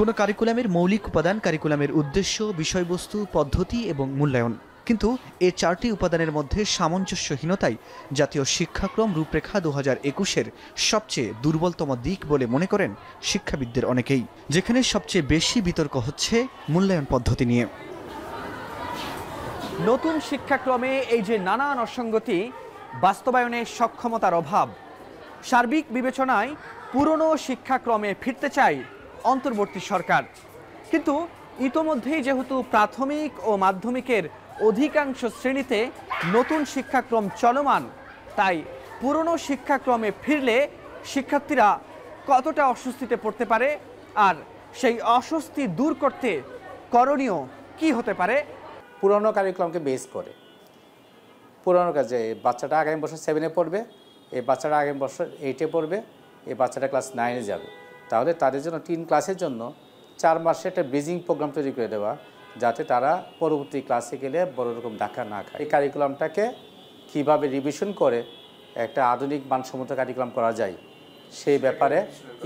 কোনো কারিকুলামের মৌলিক উপাদান কারিকুলামের উদ্দেশ্য বিষয়বস্তু পদ্ধতি এবং মূল্যায়ন কিন্তু এ চারটি উপাদানের মধ্যে সামঞ্জস্যহীনতাই জাতীয় শিক্ষাক্রম রূপরেখা দু হাজার একুশের সবচেয়ে দুর্বলতম দিক বলে মনে করেন শিক্ষাবিদদের অনেকেই যেখানে সবচেয়ে বেশি বিতর্ক হচ্ছে মূল্যায়ন পদ্ধতি নিয়ে নতুন শিক্ষাক্রমে এই যে নানান অসঙ্গতি বাস্তবায়নে সক্ষমতার অভাব সার্বিক বিবেচনায় পুরনো শিক্ষাক্রমে ফিরতে চায় অন্তর্বর্তী সরকার কিন্তু ইতোমধ্যেই যেহেতু প্রাথমিক ও মাধ্যমিকের অধিকাংশ শ্রেণীতে নতুন শিক্ষাক্রম চলমান তাই পুরনো শিক্ষাক্রমে ফিরলে শিক্ষার্থীরা কতটা অস্বস্তিতে পড়তে পারে আর সেই অস্বস্তি দূর করতে করণীয় কি হতে পারে পুরনো কারিক্রমকে বেস করে পুরনো কাজে বাচ্চাটা আগামী বছর সেভেনে পড়বে এই বাচ্চাটা আগামী বছর এইটে পড়বে এই বাচ্চাটা ক্লাস নাইনে যাবে তাহলে তাদের জন্য তিন ক্লাসের জন্য চার মাসে একটা ব্রিজিং প্রোগ্রাম তৈরি করে দেওয়া যাতে তারা পরবর্তী ক্লাসে গেলে বড় রকম ধাক্কা না খায় এই কারিকুলামটাকে কীভাবে রিভিশন করে একটা আধুনিক মানসম্মত কারিকুলাম করা যায় সেই ব্যাপারে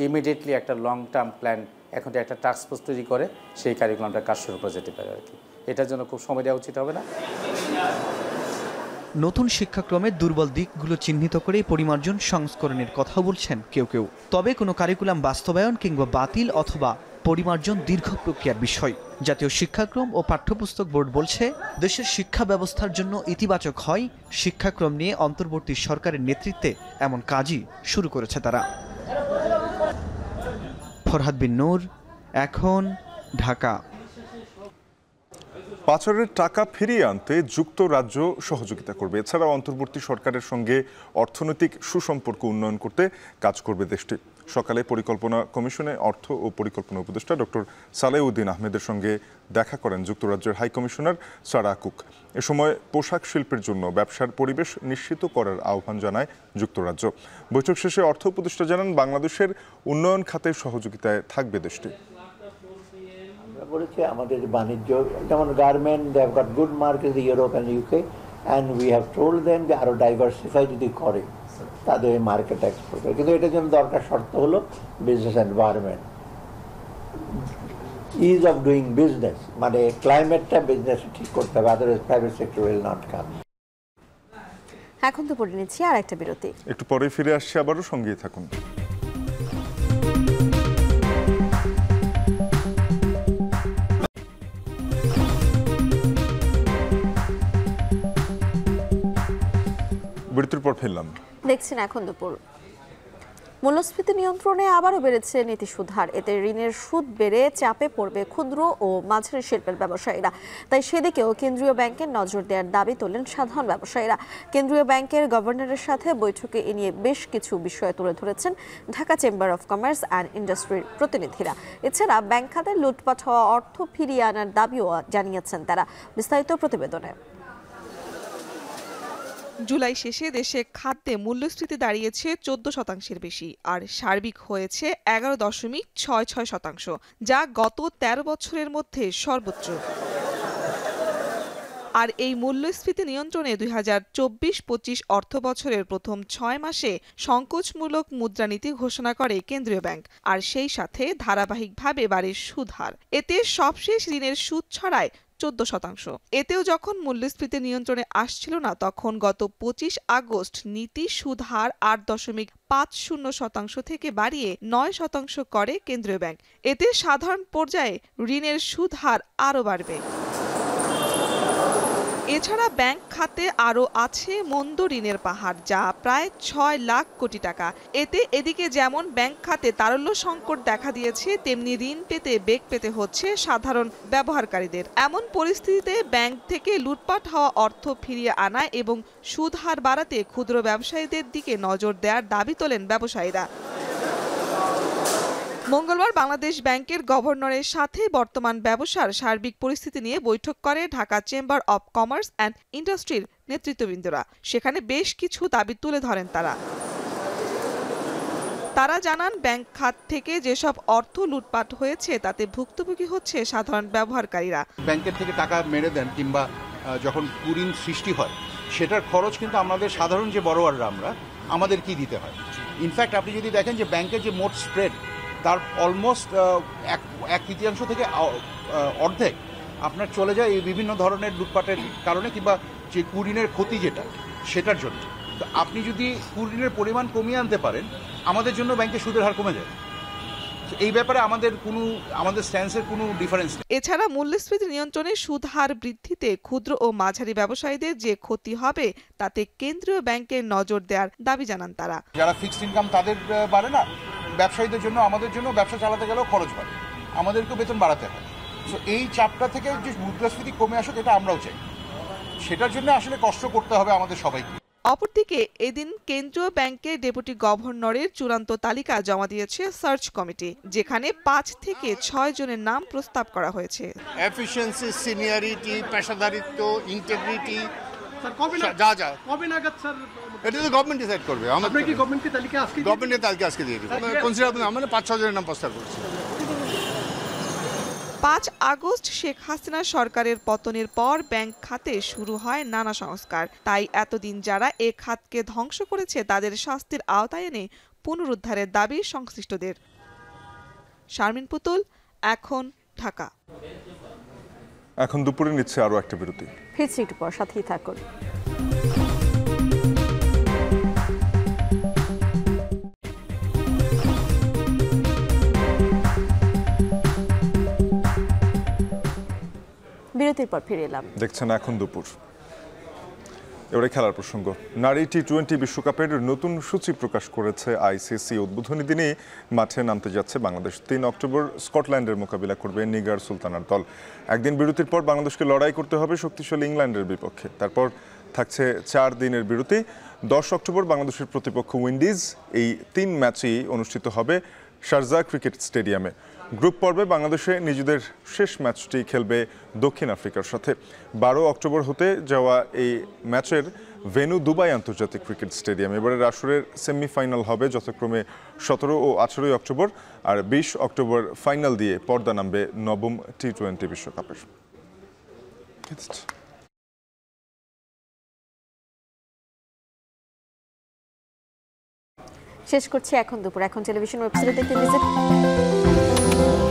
ইমিডিয়েটলি একটা লং টার্ম প্ল্যান এখন একটা টাস্ক ফোর্স তৈরি করে সেই কারিকুলামটা কাজ শুরু করা যেতে পারে আর কি এটার জন্য খুব সময় দেওয়া উচিত হবে না নতুন শিক্ষাক্রমের দুর্বল দিকগুলো চিহ্নিত করে পরিমার্জন সংস্করণের কথা বলছেন কেউ কেউ তবে কোনো কারিকুলাম বাস্তবায়ন কিংবা বাতিল অথবা পরিমার্জন দীর্ঘ প্রক্রিয়ার বিষয় জাতীয় শিক্ষাক্রম ও পাঠ্যপুস্তক বোর্ড বলছে দেশের শিক্ষা ব্যবস্থার জন্য ইতিবাচক হয় শিক্ষাক্রম নিয়ে অন্তর্বর্তী সরকারের নেতৃত্বে এমন কাজই শুরু করেছে তারা ফরহাদ বিন নূর এখন ঢাকা পাচারের টাকা ফিরিয়ে আনতে যুক্তরাজ্য সহযোগিতা করবে এছাড়াও অন্তর্বর্তী সরকারের সঙ্গে অর্থনৈতিক সুসম্পর্ক উন্নয়ন করতে কাজ করবে দেশটি সকালে পরিকল্পনা কমিশনে অর্থ ও পরিকল্পনা উপদেষ্টা ডক্টর সালেউদ্দিন আহমেদের সঙ্গে দেখা করেন যুক্তরাজ্যের হাই কমিশনার সারা কুক এ সময় পোশাক শিল্পের জন্য ব্যবসার পরিবেশ নিশ্চিত করার আহ্বান জানায় যুক্তরাজ্য বৈঠক শেষে অর্থ উপদেষ্টা জানান বাংলাদেশের উন্নয়ন খাতে সহযোগিতায় থাকবে দেশটি বলেছে আমাদের বাণিজ্য যেমন garment they have got good market Europe and UK and we have told them যে আরও ডাইভার্সিফাই যদি করে তাদের মার্কেট এক্সপোর্ট করে কিন্তু এটার জন্য দরকার শর্ত হলো business environment ease of doing business মানে ক্লাইমেটটা বিজনেস ঠিক করতে হবে otherwise private sector will not come এখন তো পড়ে নিচ্ছি আর একটা বিরতি একটু পরে ফিরে আসছি আবারও সঙ্গেই থাকুন বিরতির পর ফেললাম দেখছেন এখন দুপুর মূল্যস্ফীতি নিয়ন্ত্রণে আবারও বেড়েছে নীতি সুধার এতে ঋণের সুদ বেড়ে চাপে পড়বে ক্ষুদ্র ও মাঝারি শিল্পের ব্যবসায়ীরা তাই সেদিকেও কেন্দ্রীয় ব্যাংকের নজর দেওয়ার দাবি তোলেন সাধারণ ব্যবসায়ীরা কেন্দ্রীয় ব্যাংকের গভর্নরের সাথে বৈঠকে এ নিয়ে বেশ কিছু বিষয় তুলে ধরেছেন Dhaka chamber of commerce and ইন্ডাস্ট্রির প্রতিনিধিরা এছাড়া ব্যাংক খাতে লুটপাট হওয়া অর্থ ফিরিয়ে আনার দাবিও জানিয়েছেন তারা বিস্তারিত প্রতিবেদনে জুলাই শেষে দেশে খাদ্যে মূল্যস্ফীতি দাঁড়িয়েছে চোদ্দ শতাংশের বেশি আর সার্বিক হয়েছে এগারো দশমিক ছয় ছয় শতাংশ যা গত ১৩ বছরের মধ্যে সর্বোচ্চ আর এই মূল্যস্ফীতি নিয়ন্ত্রণে দুই হাজার চব্বিশ পঁচিশ অর্থ বছরের প্রথম ছয় মাসে সংকোচমূলক মুদ্রানীতি ঘোষণা করে কেন্দ্রীয় ব্যাংক আর সেই সাথে ধারাবাহিকভাবে বাড়ে হার এতে সবশেষ ঋণের সুদ ছড়ায় চোদ্দ শতাংশ এতেও যখন মূল্যস্ফীতি নিয়ন্ত্রণে আসছিল না তখন গত পঁচিশ আগস্ট নীতি সুদ হার আট দশমিক পাঁচ শূন্য শতাংশ থেকে বাড়িয়ে নয় শতাংশ করে কেন্দ্রীয় ব্যাংক এতে সাধারণ পর্যায়ে ঋণের সুদ হার আরও বাড়বে এছাড়া ব্যাংক খাতে আরও আছে মন্দ ঋণের পাহাড় যা প্রায় ছয় লাখ কোটি টাকা এতে এদিকে যেমন ব্যাংক খাতে তারল্য সংকট দেখা দিয়েছে তেমনি ঋণ পেতে বেগ পেতে হচ্ছে সাধারণ ব্যবহারকারীদের এমন পরিস্থিতিতে ব্যাংক থেকে লুটপাট হওয়া অর্থ ফিরিয়ে আনা এবং সুদ হার বাড়াতে ক্ষুদ্র ব্যবসায়ীদের দিকে নজর দেওয়ার দাবি তোলেন ব্যবসায়ীরা মঙ্গলবার বাংলাদেশ ব্যাংকের গভর্নরের সাথে বর্তমান ব্যবসার সার্বিক পরিস্থিতি নিয়ে বৈঠক করে Dhaka chamber of commerce and ইন্ডাস্ট্রির নেতৃত্ববৃন্দরা সেখানে বেশ কিছু দাবি তুলে ধরেন তারা তারা জানান ব্যাংক খাত থেকে যেসব অর্থ লুটপাট হয়েছে তাতে ভুক্তভোগী হচ্ছে সাধারণ ব্যবহারকারীরা ব্যাংকের থেকে টাকা মেরে দেন কিংবা যখন কুরিন সৃষ্টি হয় সেটার খরচ কিন্তু আমাদের সাধারণ যে বড়োয়াররা আমরা আমাদের কি দিতে হয় ইনফ্যাক্ট আপনি যদি দেখেন যে ব্যাংকের যে মোট স্প্রেড তার অলমোস্ট এক এক তৃতীয়াংশ থেকে অর্ধেক আপনার চলে যায় এই বিভিন্ন ধরনের লুটপাটের কারণে কিংবা যে কুরিনের ক্ষতি যেটা সেটার জন্য তো আপনি যদি কুরিনের পরিমাণ কমিয়ে আনতে পারেন আমাদের জন্য ব্যাংকে সুদের হার কমে যায় এই ব্যাপারে আমাদের কোনো আমাদের স্ট্যান্সের কোনো ডিফারেন্স নেই এছাড়া মূল্যস্ফীতি নিয়ন্ত্রণে সুদ হার বৃদ্ধিতে ক্ষুদ্র ও মাঝারি ব্যবসায়ীদের যে ক্ষতি হবে তাতে কেন্দ্রীয় ব্যাংকের নজর দেওয়ার দাবি জানান তারা যারা ফিক্সড ইনকাম তাদের বাড়ে না ব্যবসায়ীদের জন্য আমাদের জন্য ব্যবসা চালাতে গেলেও খরচ বাড়ে আমাদেরকেও বেতন বাড়াতে হয় সো এই চাপটা থেকে যে মুদ্রাস্ফীতি কমে আসুক এটা আমরাও চাই সেটার জন্য আসলে কষ্ট করতে হবে আমাদের সবাইকে অপরদিকে এদিন কেন্দ্রীয় ব্যাংকের ডেপুটি গভর্নরের চূড়ান্ত তালিকা জমা দিয়েছে সার্চ কমিটি যেখানে পাঁচ থেকে ছয় জনের নাম প্রস্তাব করা হয়েছে এফিসিয়েন্সি সিনিয়রিটি পেশাদারিত্ব ইন্টেগ্রিটি যা যা কবে নাগাদ স্যার এটা তো গভর্নমেন্ট ডিসাইড করবে আমরা কি গভর্নমেন্টকে তালিকা আজকে গভর্নমেন্টের তালিকা আজকে দিয়ে কনসিডার আমরা পাঁচ নাম প্রস্তাব করছি পাঁচ আগস্ট শেখ হাসিনা সরকারের পতনের পর ব্যাংক খাতে শুরু হয় নানা সংস্কার তাই এতদিন যারা এ খাতকে ধ্বংস করেছে তাদের শাস্তির আওতায় এনে পুনরুদ্ধারের দাবি সংশ্লিষ্টদের শারমিন পুতুল এখন ঢাকা এখন দুপুরে নিচ্ছে আরও একটা বিরতি ফিরছি একটু পর সাথেই থাকুন বিরতির পর ফিরে এলাম দেখছেন এখন দুপুর এবারে খেলার প্রসঙ্গ নারী টি টোয়েন্টি বিশ্বকাপের নতুন সূচি প্রকাশ করেছে আইসিসি উদ্বোধনী দিনে মাঠে নামতে যাচ্ছে বাংলাদেশ তিন অক্টোবর স্কটল্যান্ডের মোকাবিলা করবে নিগার সুলতানার দল একদিন বিরতির পর বাংলাদেশকে লড়াই করতে হবে শক্তিশালী ইংল্যান্ডের বিপক্ষে তারপর থাকছে চার দিনের বিরতি দশ অক্টোবর বাংলাদেশের প্রতিপক্ষ উইন্ডিজ এই তিন ম্যাচই অনুষ্ঠিত হবে শারজা ক্রিকেট স্টেডিয়ামে গ্রুপ পর্বে বাংলাদেশে নিজেদের শেষ ম্যাচটি খেলবে দক্ষিণ আফ্রিকার সাথে বারো অক্টোবর হতে যাওয়া এই ম্যাচের ভেনু দুবাই আন্তর্জাতিক ক্রিকেট স্টেডিয়াম এবারের আসরের সেমিফাইনাল হবে যথাক্রমে সতেরো ও আঠেরোই অক্টোবর আর বিশ অক্টোবর ফাইনাল দিয়ে পর্দা নামবে নবম টি টোয়েন্টি বিশ্বকাপের শেষ করছি এখন দুপুর এখন টেলিভিশন ওয়েবসাইটে দেখতে ভিজিট